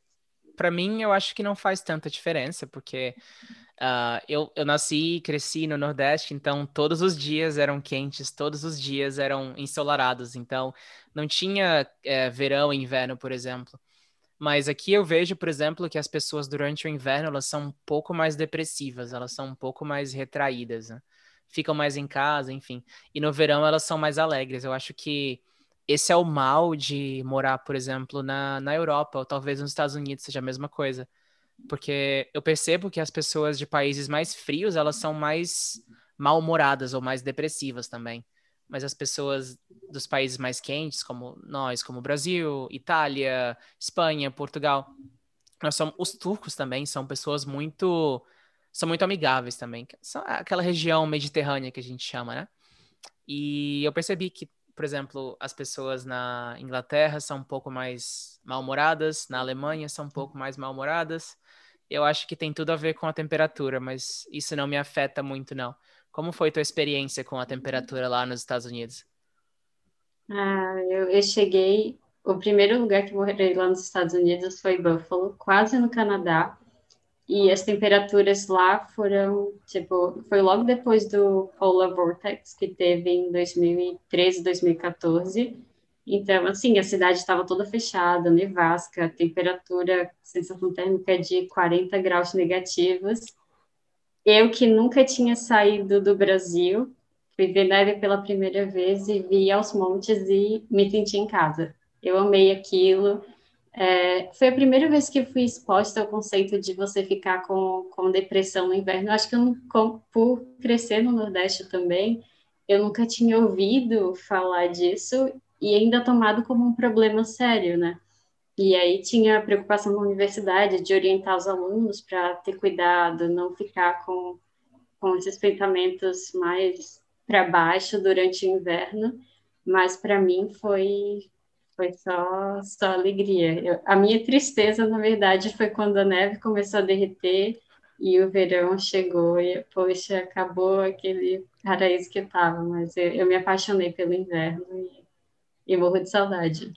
Para mim, eu acho que não faz tanta diferença, porque Uh, eu, eu nasci e cresci no Nordeste, então todos os dias eram quentes, todos os dias eram ensolarados, então não tinha é, verão e inverno, por exemplo. Mas aqui eu vejo, por exemplo, que as pessoas durante o inverno elas são um pouco mais depressivas, elas são um pouco mais retraídas, né? ficam mais em casa, enfim. E no verão elas são mais alegres. Eu acho que esse é o mal de morar, por exemplo, na, na Europa, ou talvez nos Estados Unidos seja a mesma coisa porque eu percebo que as pessoas de países mais frios, elas são mais mal-humoradas ou mais depressivas também. Mas as pessoas dos países mais quentes, como nós, como Brasil, Itália, Espanha, Portugal, nós somos os turcos também, são pessoas muito são muito amigáveis também. São aquela região mediterrânea que a gente chama, né? E eu percebi que por exemplo, as pessoas na Inglaterra são um pouco mais mal-humoradas, na Alemanha são um pouco uhum. mais mal-humoradas. Eu acho que tem tudo a ver com a temperatura, mas isso não me afeta muito, não. Como foi tua experiência com a uhum. temperatura lá nos Estados Unidos? Ah, eu, eu cheguei. O primeiro lugar que morei lá nos Estados Unidos foi Buffalo, quase no Canadá. E as temperaturas lá foram, tipo, foi logo depois do Polar Vortex, que teve em 2013, 2014. Então, assim, a cidade estava toda fechada, nevasca, temperatura, sensação térmica de 40 graus negativos. Eu que nunca tinha saído do Brasil, fui ver neve pela primeira vez e vi aos montes e me senti em casa. Eu amei aquilo, é, foi a primeira vez que fui exposta ao conceito de você ficar com, com depressão no inverno. acho que eu com, por crescer no Nordeste também, eu nunca tinha ouvido falar disso e ainda tomado como um problema sério, né? E aí tinha a preocupação da universidade de orientar os alunos para ter cuidado, não ficar com, com esses pensamentos mais para baixo durante o inverno. Mas para mim foi foi só, só alegria. Eu, a minha tristeza, na verdade, foi quando a neve começou a derreter e o verão chegou e, poxa, acabou aquele paraíso que estava. Mas eu, eu, me apaixonei pelo inverno e, e morro de saudade.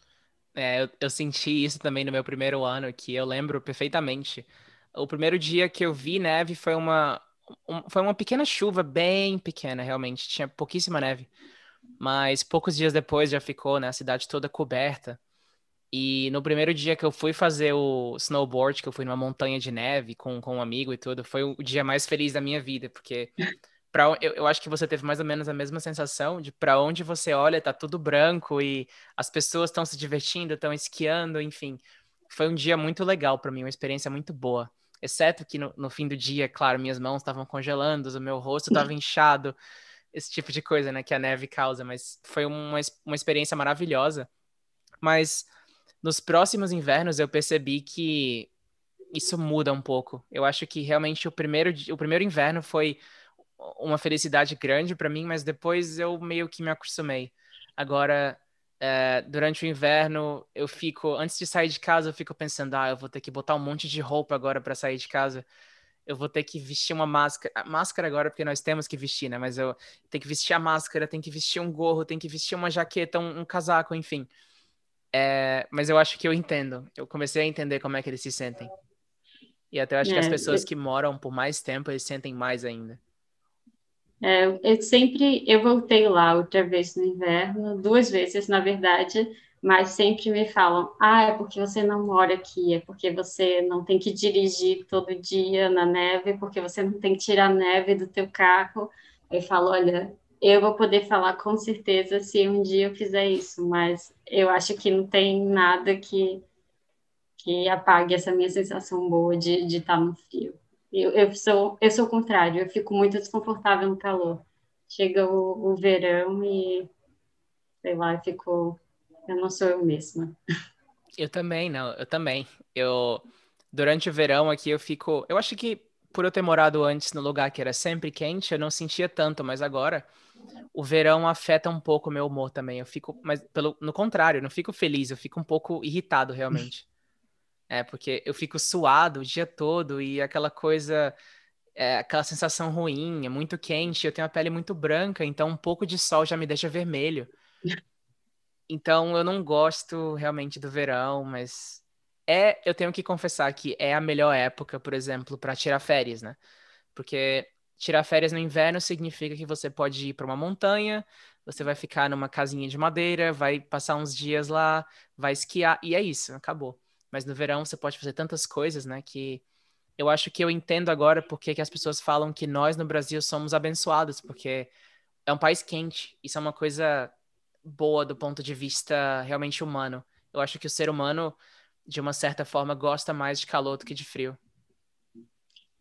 É, eu, eu senti isso também no meu primeiro ano, que eu lembro perfeitamente. O primeiro dia que eu vi neve foi uma, um, foi uma pequena chuva, bem pequena, realmente. Tinha pouquíssima neve. Mas poucos dias depois já ficou né, a cidade toda coberta. E no primeiro dia que eu fui fazer o snowboard, que eu fui numa montanha de neve com, com um amigo e tudo, foi o dia mais feliz da minha vida, porque pra, eu, eu acho que você teve mais ou menos a mesma sensação de para onde você olha, tá tudo branco e as pessoas estão se divertindo, estão esquiando, enfim. Foi um dia muito legal para mim, uma experiência muito boa. Exceto que no, no fim do dia, claro, minhas mãos estavam congelando, o meu rosto estava inchado esse tipo de coisa, né, que a neve causa, mas foi uma, uma experiência maravilhosa. Mas nos próximos invernos eu percebi que isso muda um pouco. Eu acho que realmente o primeiro, o primeiro inverno foi uma felicidade grande para mim, mas depois eu meio que me acostumei. Agora, é, durante o inverno, eu fico, antes de sair de casa, eu fico pensando, ah, eu vou ter que botar um monte de roupa agora para sair de casa eu vou ter que vestir uma máscara. Máscara agora, porque nós temos que vestir, né? Mas eu tenho que vestir a máscara, tenho que vestir um gorro, tenho que vestir uma jaqueta, um, um casaco, enfim. É, mas eu acho que eu entendo. Eu comecei a entender como é que eles se sentem. E até eu acho é, que as é, pessoas eu... que moram por mais tempo, eles sentem mais ainda. É, eu sempre, eu voltei lá outra vez no inverno, duas vezes, na verdade, mas sempre me falam: ah, é porque você não mora aqui, é porque você não tem que dirigir todo dia na neve, porque você não tem que tirar neve do teu carro. Eu falo: olha, eu vou poder falar com certeza se um dia eu fizer isso, mas eu acho que não tem nada que, que apague essa minha sensação boa de, de estar tá no frio. Eu, eu, sou, eu sou o contrário, eu fico muito desconfortável no calor. Chega o, o verão e, sei lá, eu fico eu não sou eu mesma. Eu também, não, eu também. Eu durante o verão aqui eu fico, eu acho que por eu ter morado antes no lugar que era sempre quente, eu não sentia tanto, mas agora o verão afeta um pouco o meu humor também. Eu fico, mas pelo no contrário, eu não fico feliz, eu fico um pouco irritado realmente. é, porque eu fico suado o dia todo e aquela coisa é, aquela sensação ruim, é muito quente, eu tenho a pele muito branca, então um pouco de sol já me deixa vermelho. Então eu não gosto realmente do verão, mas é, eu tenho que confessar que é a melhor época, por exemplo, para tirar férias, né? Porque tirar férias no inverno significa que você pode ir para uma montanha, você vai ficar numa casinha de madeira, vai passar uns dias lá, vai esquiar e é isso, acabou. Mas no verão você pode fazer tantas coisas, né, que eu acho que eu entendo agora porque que as pessoas falam que nós no Brasil somos abençoados, porque é um país quente. Isso é uma coisa boa do ponto de vista realmente humano. Eu acho que o ser humano, de uma certa forma, gosta mais de calor do que de frio.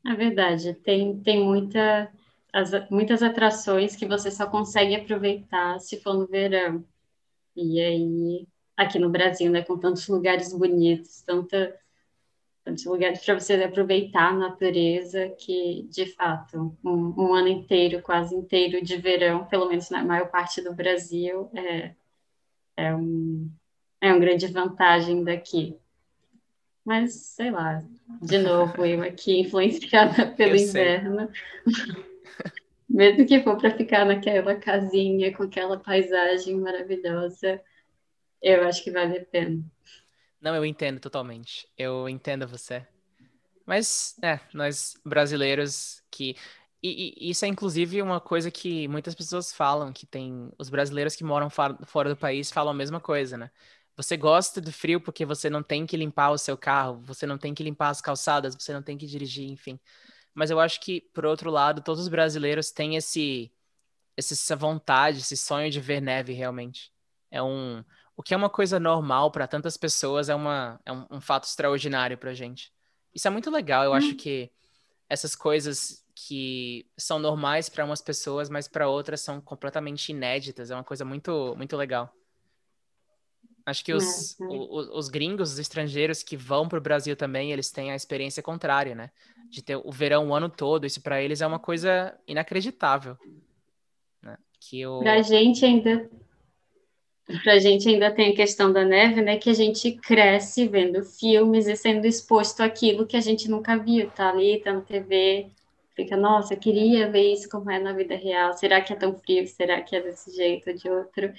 É verdade. Tem, tem muita, as, muitas atrações que você só consegue aproveitar se for no verão. E aí, aqui no Brasil, né, com tantos lugares bonitos, tanta de lugares para vocês aproveitar a natureza, que de fato, um, um, ano inteiro, quase inteiro de verão, pelo menos na maior parte do Brasil, é, é, um, é uma grande vantagem daqui. Mas, sei lá, de novo, eu aqui influenciada pelo inverno. Mesmo que for para ficar naquela casinha com aquela paisagem maravilhosa, eu acho que vale a pena. Não, eu entendo totalmente. Eu entendo você. Mas, é, nós brasileiros que. E, e, isso é inclusive uma coisa que muitas pessoas falam, que tem. Os brasileiros que moram fora do país falam a mesma coisa, né? Você gosta do frio porque você não tem que limpar o seu carro, você não tem que limpar as calçadas, você não tem que dirigir, enfim. Mas eu acho que, por outro lado, todos os brasileiros têm esse, essa vontade, esse sonho de ver neve realmente. É um, o que é uma coisa normal para tantas pessoas é, uma, é um, um fato extraordinário para gente. Isso é muito legal. Eu hum. acho uhum. que essas coisas que são normais para umas pessoas, mas para outras são completamente inéditas. É uma coisa muito, muito legal. Acho que é, os, é. os gringos, os estrangeiros que vão para o Brasil também, eles têm a experiência contrária, né? De ter o verão o ano todo, isso para eles é uma coisa inacreditável. Né? Que o... Para a gente ainda para a gente ainda tem a questão da neve, né? Que a gente cresce vendo filmes e sendo exposto àquilo que a gente nunca viu, tá ali, tá na TV, fica, nossa, eu queria ver isso como é na vida real. Será que é tão frio? Será que é desse jeito ou de outro?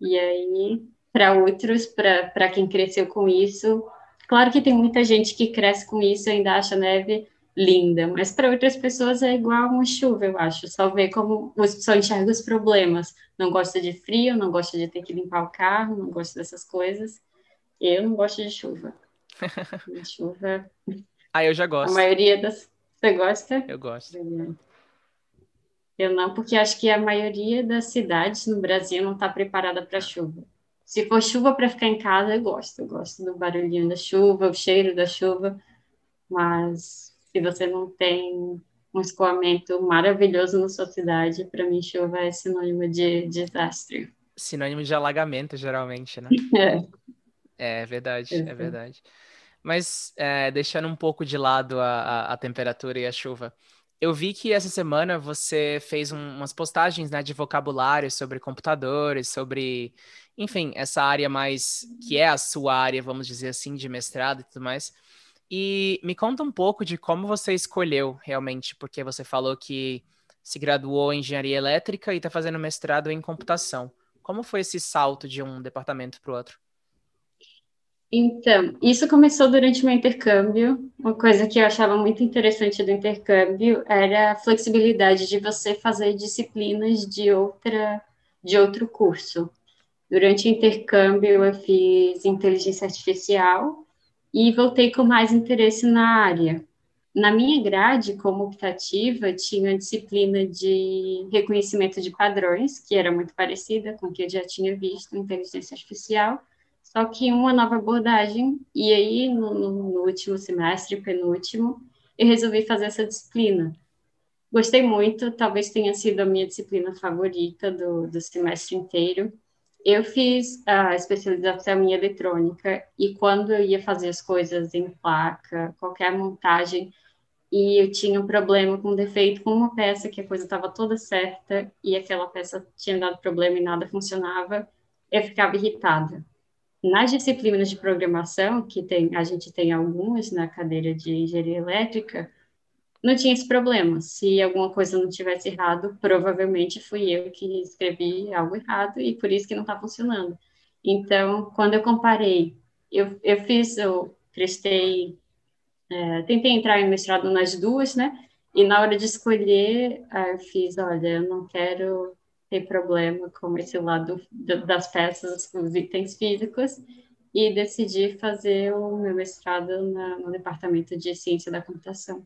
E aí, para outros, para quem cresceu com isso, claro que tem muita gente que cresce com isso e ainda acha neve linda, mas para outras pessoas é igual uma chuva, eu acho. Só ver como as pessoas enxergam os problemas. Não gosta de frio, não gosta de ter que limpar o carro, não gosta dessas coisas. Eu não gosto de chuva. chuva. Ah, eu já gosto. A maioria das. Você gosta? Eu gosto. Eu não, porque acho que a maioria das cidades no Brasil não está preparada para chuva. Se for chuva para ficar em casa, eu gosto. Eu gosto do barulhinho da chuva, o cheiro da chuva. Mas se você não tem um escoamento maravilhoso na sua cidade, para mim chuva é sinônimo de desastre. Sinônimo de alagamento, geralmente, né? É. é, é verdade, é verdade. Mas é, deixando um pouco de lado a, a, a, temperatura e a chuva, eu vi que essa semana você fez um, umas postagens né, de vocabulário sobre computadores, sobre, enfim, essa área mais que é a sua área, vamos dizer assim, de mestrado e tudo mais. E me conta um pouco de como você escolheu realmente, porque você falou que se graduou em engenharia elétrica e está fazendo mestrado em computação. Como foi esse salto de um departamento para o outro? Então, isso começou durante meu intercâmbio. Uma coisa que eu achava muito interessante do intercâmbio era a flexibilidade de você fazer disciplinas de outra de outro curso. Durante o intercâmbio eu fiz inteligência artificial e voltei com mais interesse na área. Na minha grade, como optativa, tinha a disciplina de reconhecimento de padrões, que era muito parecida com o que eu já tinha visto em inteligência artificial, só que uma nova abordagem. E aí, no, no último semestre, penúltimo, eu resolvi fazer essa disciplina. Gostei muito, talvez tenha sido a minha disciplina favorita do, do semestre inteiro. Eu fiz a especialização em eletrônica e quando eu ia fazer as coisas em placa, qualquer montagem, e eu tinha um problema com um defeito com uma peça que a coisa estava toda certa e aquela peça tinha dado problema e nada funcionava, eu ficava irritada. Nas disciplinas de programação, que tem, a gente tem algumas na cadeira de engenharia elétrica, não tinha esse problema. Se alguma coisa não tivesse errado, provavelmente fui eu que escrevi algo errado e por isso que não está funcionando. Então, quando eu comparei, eu, eu fiz, eu prestei, é, tentei entrar em mestrado nas duas, né? E na hora de escolher, eu fiz, olha, eu não quero ter problema com esse lado das peças, os itens físicos, e decidi fazer o meu mestrado na, no Departamento de Ciência da Computação.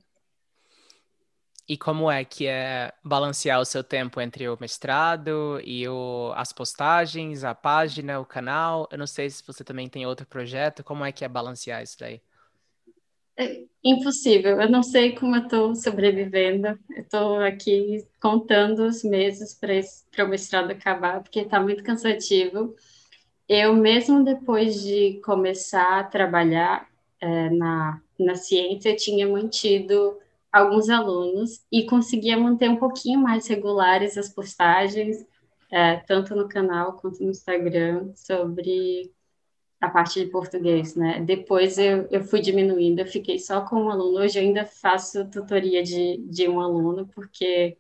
E como é que é balancear o seu tempo entre o mestrado e o, as postagens, a página, o canal? Eu não sei se você também tem outro projeto, como é que é balancear isso daí? É impossível, eu não sei como eu estou sobrevivendo. Eu estou aqui contando os meses para o mestrado acabar, porque está muito cansativo. Eu, mesmo depois de começar a trabalhar é, na, na ciência, eu tinha mantido alguns alunos e conseguia manter um pouquinho mais regulares as postagens, é, tanto no canal quanto no Instagram, sobre a parte de português, né? Depois eu, eu fui diminuindo, eu fiquei só com um aluno. Hoje eu ainda faço tutoria de, de um aluno, porque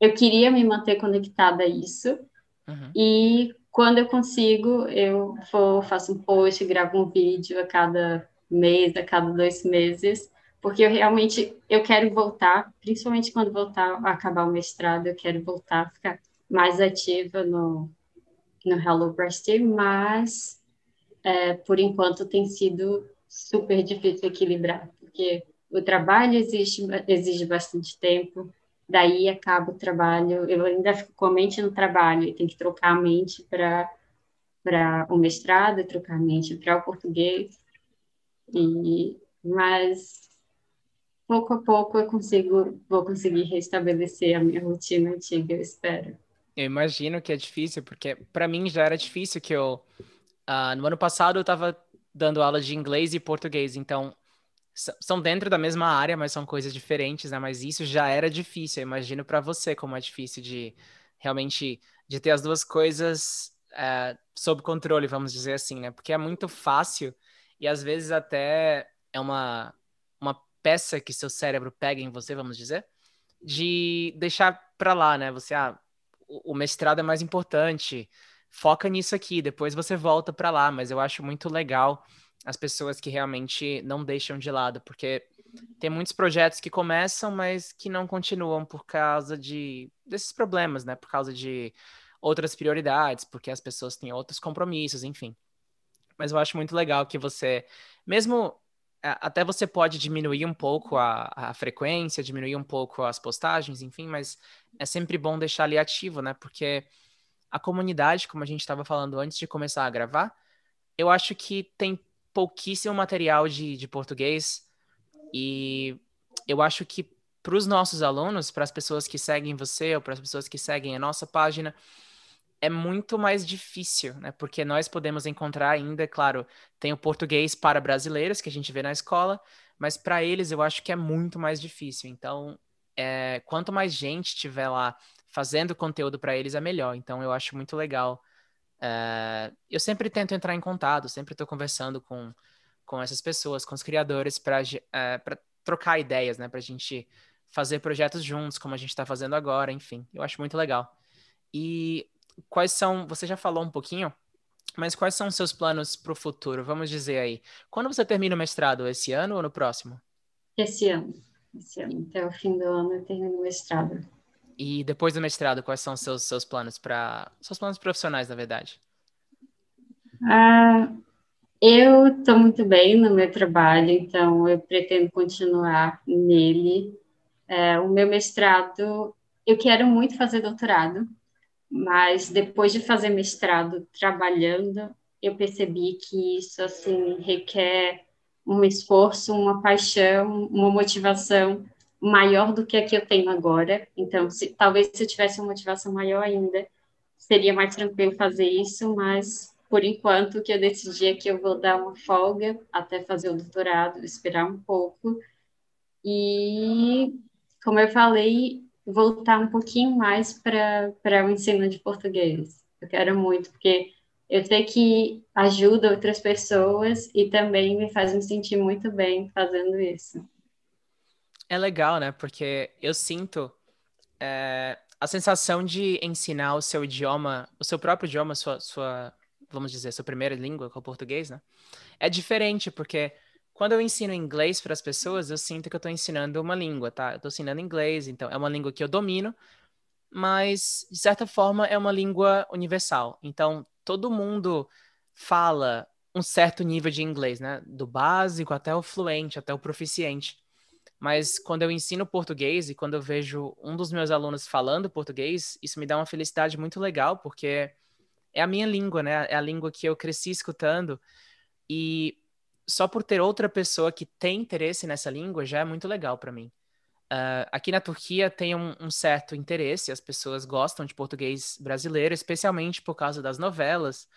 eu queria me manter conectada a isso. Uhum. E quando eu consigo, eu vou, faço um post, gravo um vídeo a cada mês, a cada dois meses, porque eu realmente eu quero voltar, principalmente quando voltar a acabar o mestrado, eu quero voltar a ficar mais ativa no, no Hello Brasil, mas é, por enquanto tem sido super difícil equilibrar, porque o trabalho exige, exige bastante tempo, daí acaba o trabalho, eu ainda fico com a mente no trabalho, e tenho que trocar a mente para para o mestrado, trocar a mente para o português, e, mas pouco a pouco eu consigo, vou conseguir restabelecer a minha rotina antiga, eu espero. Eu imagino que é difícil, porque para mim já era difícil que eu uh, no ano passado eu estava dando aula de inglês e português, então são dentro da mesma área, mas são coisas diferentes, né? Mas isso já era difícil. Eu imagino para você como é difícil de realmente de ter as duas coisas uh, sob controle, vamos dizer assim, né? Porque é muito fácil e às vezes até é uma uma peça que seu cérebro pega em você, vamos dizer, de deixar para lá, né? Você, ah, o mestrado é mais importante, foca nisso aqui, depois você volta para lá, mas eu acho muito legal as pessoas que realmente não deixam de lado, porque tem muitos projetos que começam, mas que não continuam por causa de desses problemas, né? Por causa de outras prioridades, porque as pessoas têm outros compromissos, enfim. Mas eu acho muito legal que você, mesmo é, até você pode diminuir um pouco a, a frequência, diminuir um pouco as postagens, enfim, mas é sempre bom deixar ali ativo, né? Porque a comunidade, como a gente estava falando antes de começar a gravar, eu acho que tem pouquíssimo material de, de português e eu acho que para os nossos alunos, para as pessoas que seguem você ou para as pessoas que seguem a nossa página, é muito mais difícil, né? Porque nós podemos encontrar ainda, é claro, tem o português para brasileiros que a gente vê na escola, mas para eles eu acho que é muito mais difícil. Então, é, quanto mais gente tiver lá fazendo conteúdo para eles, é melhor. Então, eu acho muito legal. É, eu sempre tento entrar em contato, sempre estou conversando com, com essas pessoas, com os criadores, para é, trocar ideias, né? Para a gente fazer projetos juntos, como a gente está fazendo agora, enfim. Eu acho muito legal. E quais são, você já falou um pouquinho, mas quais são os seus planos para o futuro? Vamos dizer aí, quando você termina o mestrado, esse ano ou no próximo? Esse ano, esse ano, até o fim do ano eu termino o mestrado. E depois do mestrado, quais são os seus, seus planos para, seus planos profissionais, na verdade? Ah, eu estou muito bem no meu trabalho, então eu pretendo continuar nele. É, o meu mestrado, eu quero muito fazer doutorado, mas depois de fazer mestrado trabalhando, eu percebi que isso assim requer um esforço, uma paixão, uma motivação maior do que a que eu tenho agora. Então, se, talvez se eu tivesse uma motivação maior ainda, seria mais tranquilo fazer isso, mas por enquanto que eu decidi é que eu vou dar uma folga até fazer o doutorado, esperar um pouco. E como eu falei, voltar um pouquinho mais para o ensino de português. Eu quero muito, porque eu sei que ajuda outras pessoas e também me faz me sentir muito bem fazendo isso. É legal, né? Porque eu sinto é, a sensação de ensinar o seu idioma, o seu próprio idioma, sua, sua vamos dizer, sua primeira língua, que é o português, né? É diferente, porque quando eu ensino inglês para as pessoas, eu sinto que eu estou ensinando uma língua, tá? Eu estou ensinando inglês, então é uma língua que eu domino, mas de certa forma é uma língua universal. Então todo mundo fala um certo nível de inglês, né? Do básico até o fluente, até o proficiente. Mas quando eu ensino português e quando eu vejo um dos meus alunos falando português, isso me dá uma felicidade muito legal, porque é a minha língua, né? É a língua que eu cresci escutando. E só por ter outra pessoa que tem interesse nessa língua já é muito legal para mim. Uh, aqui na Turquia tem um, um, certo interesse, as pessoas gostam de português brasileiro, especialmente por causa das novelas,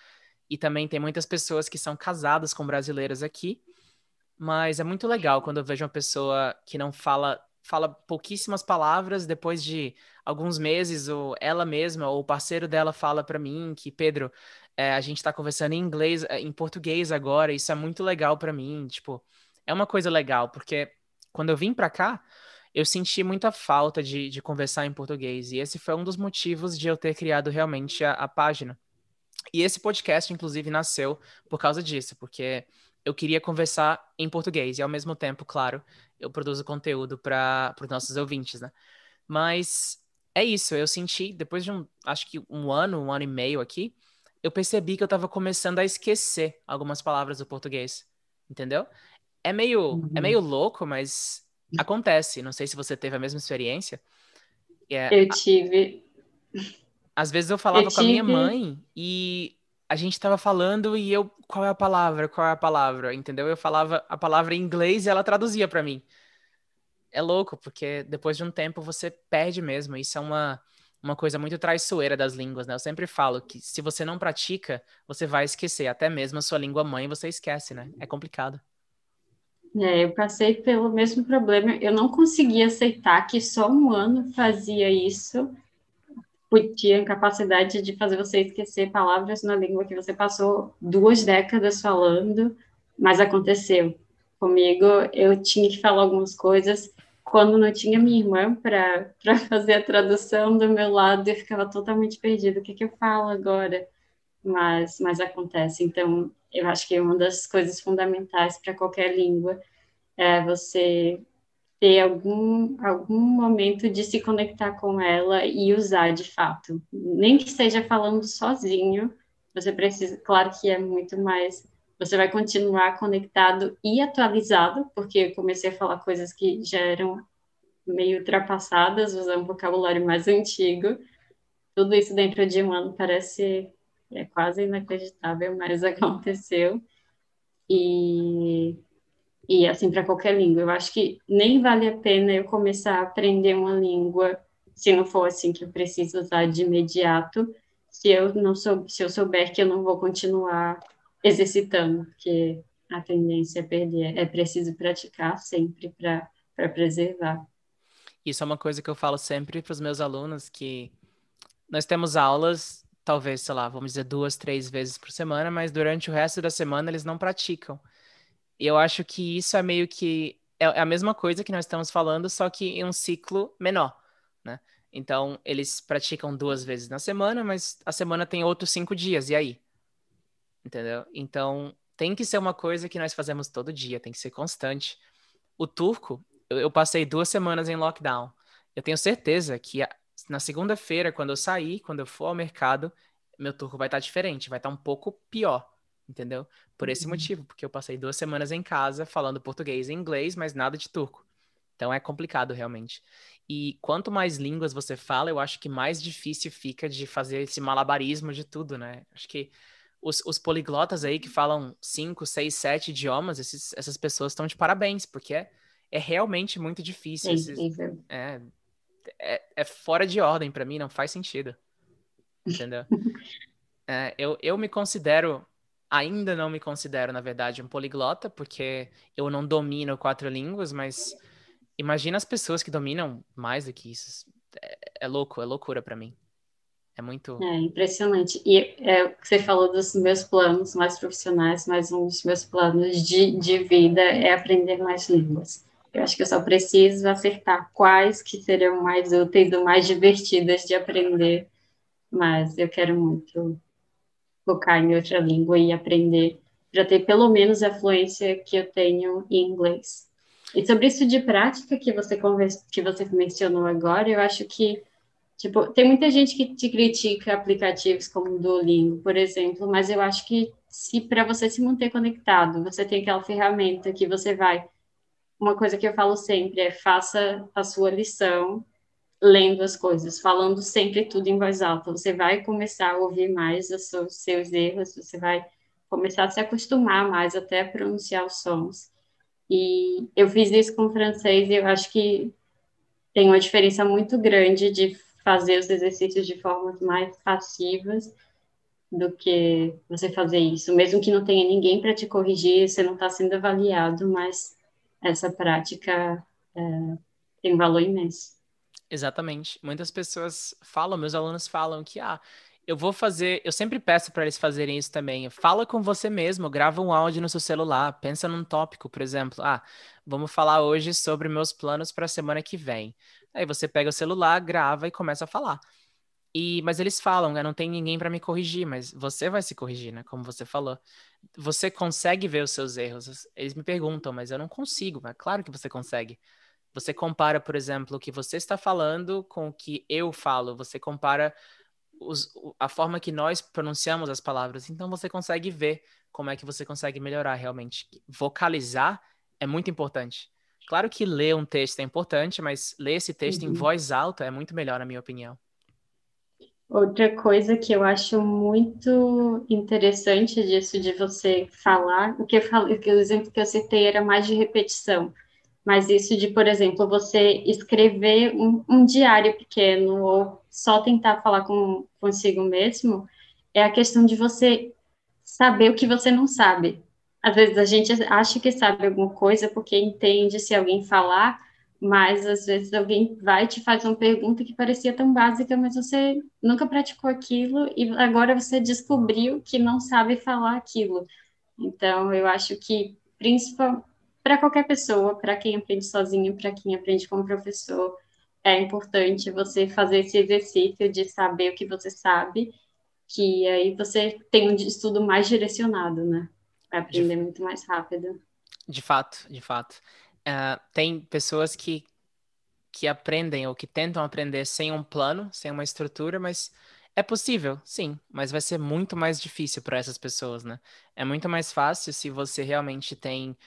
e também tem muitas pessoas que são casadas com brasileiras aqui, mas é muito legal quando eu vejo uma pessoa que não fala, fala pouquíssimas palavras, depois de alguns meses, ou ela mesma, ou o parceiro dela fala para mim que, Pedro, é, a gente está conversando em inglês, é, em português agora, isso é muito legal para mim, tipo, é uma coisa legal, porque quando eu vim para cá, eu senti muita falta de, de, conversar em português, e esse foi um dos motivos de eu ter criado realmente a, a página. E esse podcast, inclusive, nasceu por causa disso, porque eu queria conversar em português, e ao mesmo tempo, claro, eu produzo conteúdo para os nossos ouvintes, né? Mas é isso, eu senti, depois de um, acho que um ano, um ano e meio aqui, eu percebi que eu estava começando a esquecer algumas palavras do português, entendeu? É meio, uhum. é meio uhum. louco, mas acontece. Não sei se você teve a mesma experiência. É eu tive. Às vezes eu falava eu com a minha mãe e a gente estava falando e eu, qual é a palavra, qual é a palavra, entendeu? Eu falava a palavra em inglês e ela traduzia para mim. É louco, porque depois de um tempo você perde mesmo. Isso é uma uma coisa muito traiçoeira das línguas, né? Eu sempre falo que se você não pratica, você vai esquecer. Até mesmo a sua língua mãe você esquece, né? É complicado. É, eu passei pelo mesmo problema. Eu não conseguia aceitar que só um ano fazia isso. Tinha capacidade de fazer você esquecer palavras na língua que você passou duas décadas falando, mas aconteceu. Comigo, eu tinha que falar algumas coisas quando não tinha minha irmã para fazer a tradução do meu lado, eu ficava totalmente perdida. O que, que eu falo agora? Mas, mas acontece. Então, eu acho que uma das coisas fundamentais para qualquer língua é você ter algum, algum momento de se conectar com ela e usar de fato. Nem que esteja falando sozinho, você precisa, claro que é muito mais você vai continuar conectado e atualizado, porque eu comecei a falar coisas que já eram meio ultrapassadas, usando um vocabulário mais antigo. Tudo isso dentro de um ano parece é quase inacreditável, mas aconteceu. E, e assim, para qualquer língua. Eu acho que nem vale a pena eu começar a aprender uma língua se não for assim que eu preciso usar de imediato, se eu não sou, se eu souber que eu não vou continuar exercitando, porque a tendência é perder. É preciso praticar sempre para preservar. Isso é uma coisa que eu falo sempre para os meus alunos, que nós temos aulas, talvez, sei lá, vamos dizer duas, três vezes por semana, mas durante o resto da semana eles não praticam. E eu acho que isso é meio que é, é a mesma coisa que nós estamos falando, só que em um ciclo menor, né? Então, eles praticam duas vezes na semana, mas a semana tem outros cinco dias, e aí? entendeu? Então, tem que ser uma coisa que nós fazemos todo dia, tem que ser constante. O turco, eu, eu passei duas semanas em lockdown. Eu tenho certeza que a, na segunda-feira, quando eu sair, quando eu for ao mercado, meu turco vai estar tá diferente, vai estar tá um pouco pior, entendeu? Por esse uhum. motivo, porque eu passei duas semanas em casa falando português e inglês, mas nada de turco. Então é complicado realmente. E quanto mais línguas você fala, eu acho que mais difícil fica de fazer esse malabarismo de tudo, né? Acho que os, os, poliglotas aí que falam cinco, seis, sete idiomas, esses, essas pessoas estão de parabéns, porque é, é realmente muito difícil. É, esses, é, é, é, é, fora de ordem para mim, não faz sentido. Entendeu? É, eu, eu me considero, ainda não me considero, na verdade, um poliglota, porque eu não domino quatro línguas, mas imagina as pessoas que dominam mais do que isso. É, é louco, é loucura para mim. É muito. É impressionante. E é, o que você falou dos meus planos mais profissionais, mas um dos meus planos de, de vida é aprender mais línguas. Eu acho que eu só preciso acertar quais que serão mais úteis ou mais divertidas de aprender, mas eu quero muito focar em outra língua e aprender para ter pelo menos a fluência que eu tenho em inglês. E sobre isso de prática que você, que você mencionou agora, eu acho que Tipo, tem muita gente que te critica aplicativos como o Duolingo, por exemplo, mas eu acho que se para você se manter conectado, você tem aquela ferramenta que você vai. Uma coisa que eu falo sempre é faça a sua lição lendo as coisas, falando sempre tudo em voz alta. Você vai começar a ouvir mais os seus erros, você vai começar a se acostumar mais até a pronunciar os sons. E eu fiz isso com francês e eu acho que tem uma diferença muito grande de fazer os exercícios de formas mais passivas do que você fazer isso, mesmo que não tenha ninguém para te corrigir, você não está sendo avaliado, mas essa prática é, tem um valor imenso. Exatamente. Muitas pessoas falam, meus alunos falam que ah, eu vou fazer, eu sempre peço para eles fazerem isso também. Fala com você mesmo, grava um áudio no seu celular, pensa num tópico, por exemplo, ah, vamos falar hoje sobre meus planos para a semana que vem. Aí você pega o celular, grava e começa a falar. E, mas eles falam, né? Não tem ninguém para me corrigir, mas você vai se corrigir, né? Como você falou. Você consegue ver os seus erros. Eles me perguntam, mas eu não consigo. Mas claro que você consegue. Você compara, por exemplo, o que você está falando com o que eu falo. Você compara os, a forma que nós pronunciamos as palavras. Então você consegue ver como é que você consegue melhorar realmente. Vocalizar é muito importante. Claro que ler um texto é importante, mas ler esse texto uhum. em voz alta é muito melhor, na minha opinião. Outra coisa que eu acho muito interessante disso de você falar, o que eu falei, o exemplo que eu citei era mais de repetição, mas isso de, por exemplo, você escrever um, um diário pequeno ou só tentar falar com consigo mesmo, é a questão de você saber o que você não sabe. Às vezes a gente acha que sabe alguma coisa porque entende se alguém falar, mas às vezes alguém vai te fazer uma pergunta que parecia tão básica, mas você nunca praticou aquilo e agora você descobriu que não sabe falar aquilo. Então, eu acho que principal para qualquer pessoa, para quem aprende sozinho, para quem aprende com professor, é importante você fazer esse exercício de saber o que você sabe, que aí você tem um estudo mais direcionado, né? É aprender de... muito mais rápido. De fato, de fato. Uh, tem pessoas que, que aprendem ou que tentam aprender sem um plano, sem uma estrutura, mas é possível, sim, mas vai ser muito mais difícil para essas pessoas, né? É muito mais fácil se você realmente tem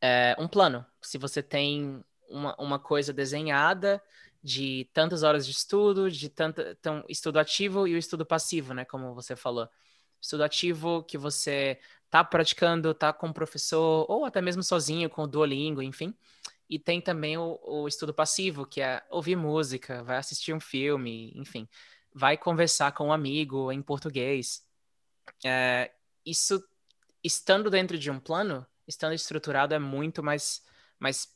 é, um plano, se você tem uma, uma coisa desenhada de tantas horas de estudo, de tanto tão estudo ativo e o estudo passivo, né? Como você falou, estudo ativo que você tá praticando, tá com o professor, ou até mesmo sozinho com o Duolingo, enfim. E tem também o, o estudo passivo, que é ouvir música, vai assistir um filme, enfim. Vai conversar com um amigo em português. É, isso, estando dentro de um plano, estando estruturado, é muito mais, mais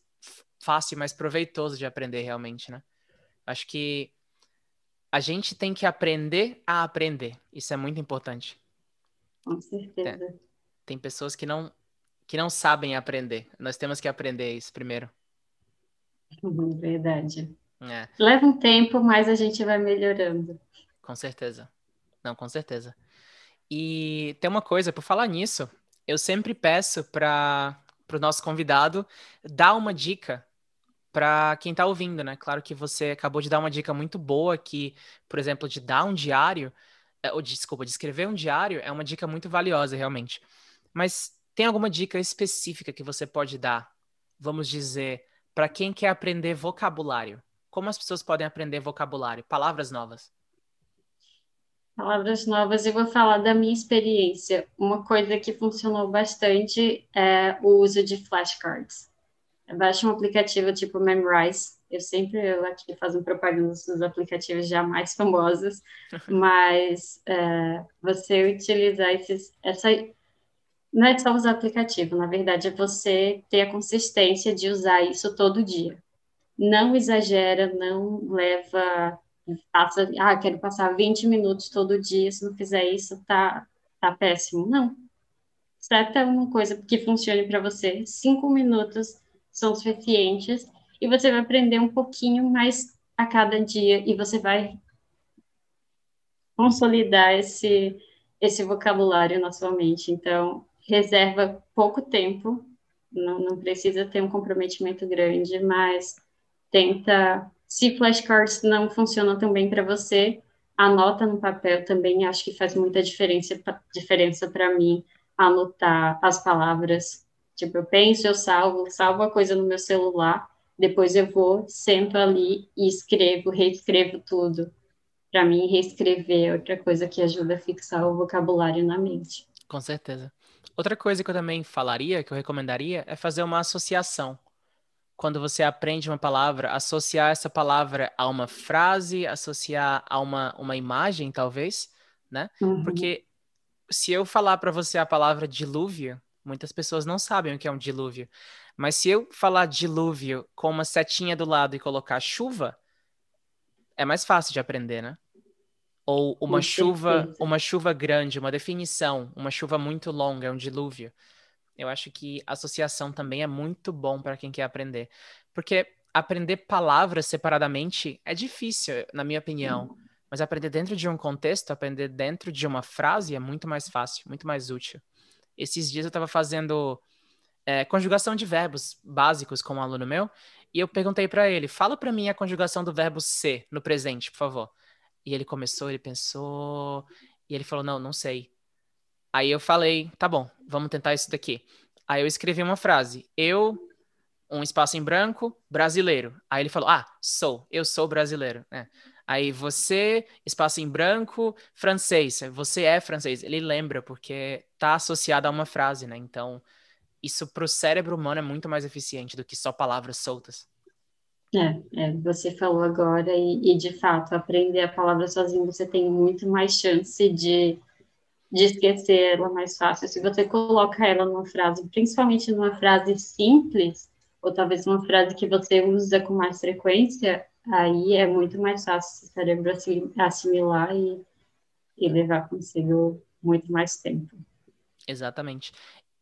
fácil, mais proveitoso de aprender realmente, né? Acho que a gente tem que aprender a aprender. Isso é muito importante. Com certeza. É. Tem pessoas que não que não sabem aprender. Nós temos que aprender isso primeiro. Uhum, verdade. É. Leva um tempo, mas a gente vai melhorando. Com certeza. Não, com certeza. E tem uma coisa, por falar nisso, eu sempre peço para o nosso convidado dar uma dica para quem está ouvindo, né? Claro que você acabou de dar uma dica muito boa que, por exemplo, de dar um diário, é, ou desculpa, de escrever um diário é uma dica muito valiosa, realmente. Mas tem alguma dica específica que você pode dar, vamos dizer, para quem quer aprender vocabulário? Como as pessoas podem aprender vocabulário, palavras novas? Palavras novas, eu vou falar da minha experiência. Uma coisa que funcionou bastante é o uso de flashcards. Baixa um aplicativo tipo Memrise, eu sempre eu aqui faço propaganda dos aplicativos já mais famosos, mas é, você utilizar esses, essa não é só usar aplicativo, na verdade é você ter a consistência de usar isso todo dia. Não exagera, não leva, passa, ah, quero passar 20 minutos todo dia, se não fizer isso tá, tá péssimo. Não. Seta uma coisa que funcione para você. Cinco minutos são suficientes e você vai aprender um pouquinho mais a cada dia e você vai consolidar esse, esse vocabulário na sua mente. Então, reserva pouco tempo, não, não precisa ter um comprometimento grande, mas tenta. Se flashcards não funcionam tão bem para você, anota no papel também. Acho que faz muita diferença diferença para mim anotar as palavras. Tipo, eu penso, eu salvo, salvo a coisa no meu celular, depois eu vou, sento ali e escrevo, reescrevo tudo. Para mim, reescrever é outra coisa que ajuda a fixar o vocabulário na mente. Com certeza. Outra coisa que eu também falaria, que eu recomendaria, é fazer uma associação. Quando você aprende uma palavra, associar essa palavra a uma frase, associar a uma, uma imagem, talvez, né? Uhum. Porque se eu falar para você a palavra dilúvio, muitas pessoas não sabem o que é um dilúvio. Mas se eu falar dilúvio com uma setinha do lado e colocar chuva, é mais fácil de aprender, né? ou uma chuva, uma chuva grande, uma definição, uma chuva muito longa, é um dilúvio. Eu acho que associação também é muito bom para quem quer aprender, porque aprender palavras separadamente é difícil, na minha opinião. Hum. Mas aprender dentro de um contexto, aprender dentro de uma frase é muito mais fácil, muito mais útil. Esses dias eu estava fazendo é, conjugação de verbos básicos com um aluno meu e eu perguntei para ele: fala para mim a conjugação do verbo ser no presente, por favor. E ele começou, ele pensou, e ele falou: Não, não sei. Aí eu falei: Tá bom, vamos tentar isso daqui. Aí eu escrevi uma frase: Eu, um espaço em branco, brasileiro. Aí ele falou: Ah, sou, eu sou brasileiro. É. Aí você, espaço em branco, francês. Você é francês. Ele lembra, porque tá associado a uma frase, né? Então, isso pro cérebro humano é muito mais eficiente do que só palavras soltas. É, é, você falou agora, e, e, de fato, aprender a palavra sozinho, você tem muito mais chance de, de esquecer ela mais fácil. Se você coloca ela numa frase, principalmente numa frase simples, ou talvez uma frase que você usa com mais frequência, aí é muito mais fácil o cérebro assimilar e, e levar consigo muito mais tempo. Exatamente.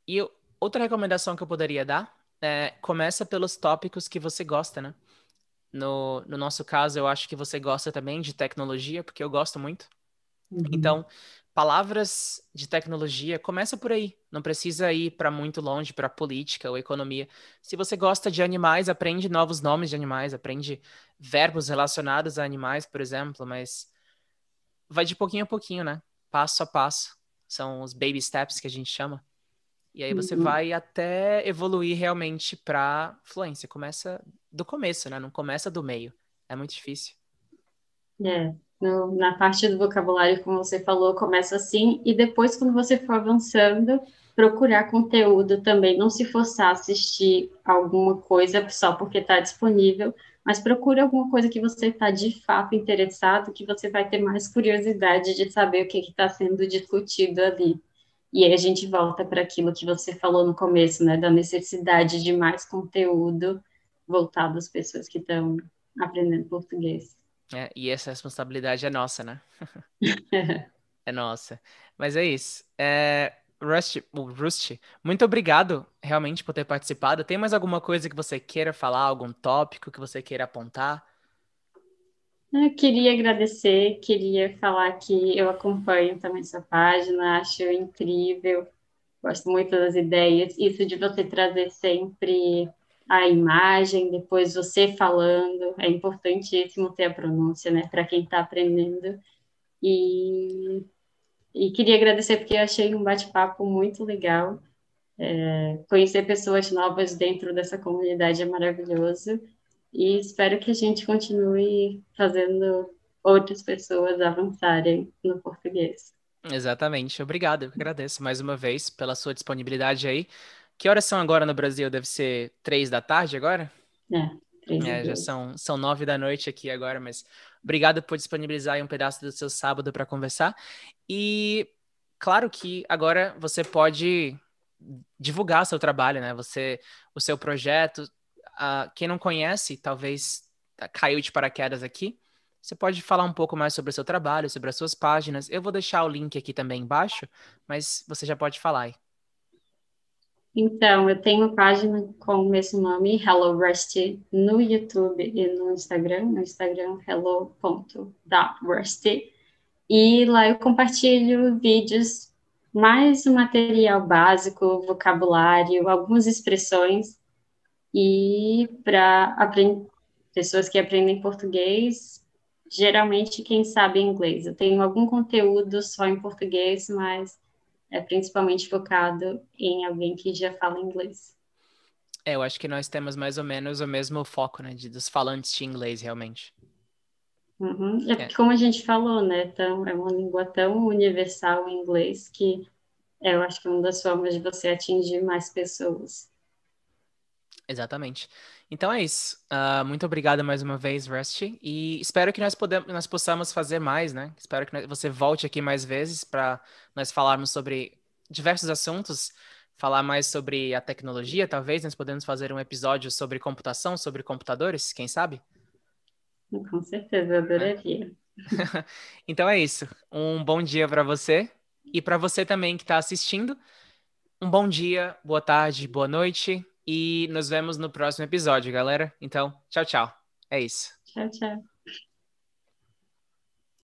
E outra recomendação que eu poderia dar é começa pelos tópicos que você gosta, né? No, no nosso caso, eu acho que você gosta também de tecnologia, porque eu gosto muito. Uhum. Então, palavras de tecnologia, começa por aí. Não precisa ir para muito longe, para política ou economia. Se você gosta de animais, aprende novos nomes de animais, aprende verbos relacionados a animais, por exemplo, mas vai de pouquinho a pouquinho, né? Passo a passo. São os baby steps que a gente chama. E aí você uhum. vai até evoluir realmente para fluência. Começa do começo, né? Não começa do meio. É muito difícil. É. No, na parte do vocabulário, como você falou, começa assim. E depois, quando você for avançando, procurar conteúdo também. Não se forçar a assistir alguma coisa só porque está disponível. Mas procure alguma coisa que você está de fato interessado, que você vai ter mais curiosidade de saber o que está sendo discutido ali. E aí a gente volta para aquilo que você falou no começo, né, da necessidade de mais conteúdo voltado às pessoas que estão aprendendo português. É, e essa responsabilidade é nossa, né? é nossa. Mas é isso. É, Rust, muito obrigado realmente por ter participado. Tem mais alguma coisa que você queira falar, algum tópico que você queira apontar? Eu queria agradecer, queria falar que eu acompanho também sua página, acho incrível, gosto muito das ideias. Isso de você trazer sempre a imagem, depois você falando, é importantíssimo ter a pronúncia, né, para quem está aprendendo. E, e queria agradecer porque eu achei um bate-papo muito legal. É, conhecer pessoas novas dentro dessa comunidade é maravilhoso. E espero que a gente continue fazendo outras pessoas avançarem no português. Exatamente, obrigado. Eu agradeço mais uma vez pela sua disponibilidade aí. Que horas são agora no Brasil? Deve ser três da tarde agora? É, três. É, já são, são nove da noite aqui agora, mas obrigado por disponibilizar um pedaço do seu sábado para conversar. E claro que agora você pode divulgar seu trabalho, né? Você, o seu projeto, uh, quem não conhece, talvez caiu de paraquedas aqui, você pode falar um pouco mais sobre o seu trabalho, sobre as suas páginas. Eu vou deixar o link aqui também embaixo, mas você já pode falar aí. Então, eu tenho uma página com o mesmo nome, Hello Rusty, no YouTube e no Instagram, no Instagram hello.rusty. E lá eu compartilho vídeos, mais o material básico, vocabulário, algumas expressões e para pessoas que aprendem português, geralmente quem sabe inglês. Eu tenho algum conteúdo só em português, mas é principalmente focado em alguém que já fala inglês. É, eu acho que nós temos mais ou menos o mesmo foco, né, de, dos falantes de inglês, realmente. Uhum. É, é. porque, é. como a gente falou, né, é uma língua tão universal o inglês que eu acho que é uma das formas de você atingir mais pessoas. Exatamente. Então é isso. Uh, muito obrigado mais uma vez, Rusty. E espero que nós, podemos, nós possamos fazer mais, né? Espero que você volte aqui mais vezes para nós falarmos sobre diversos assuntos, falar mais sobre a tecnologia, talvez nós podemos fazer um episódio sobre computação, sobre computadores, quem sabe? Com certeza, né? adoraria. então é isso. Um bom dia para você e para você também que está assistindo. Um bom dia, boa tarde, boa noite e nos vemos no próximo episódio, galera. Então, tchau, tchau. É isso. Tchau, tchau.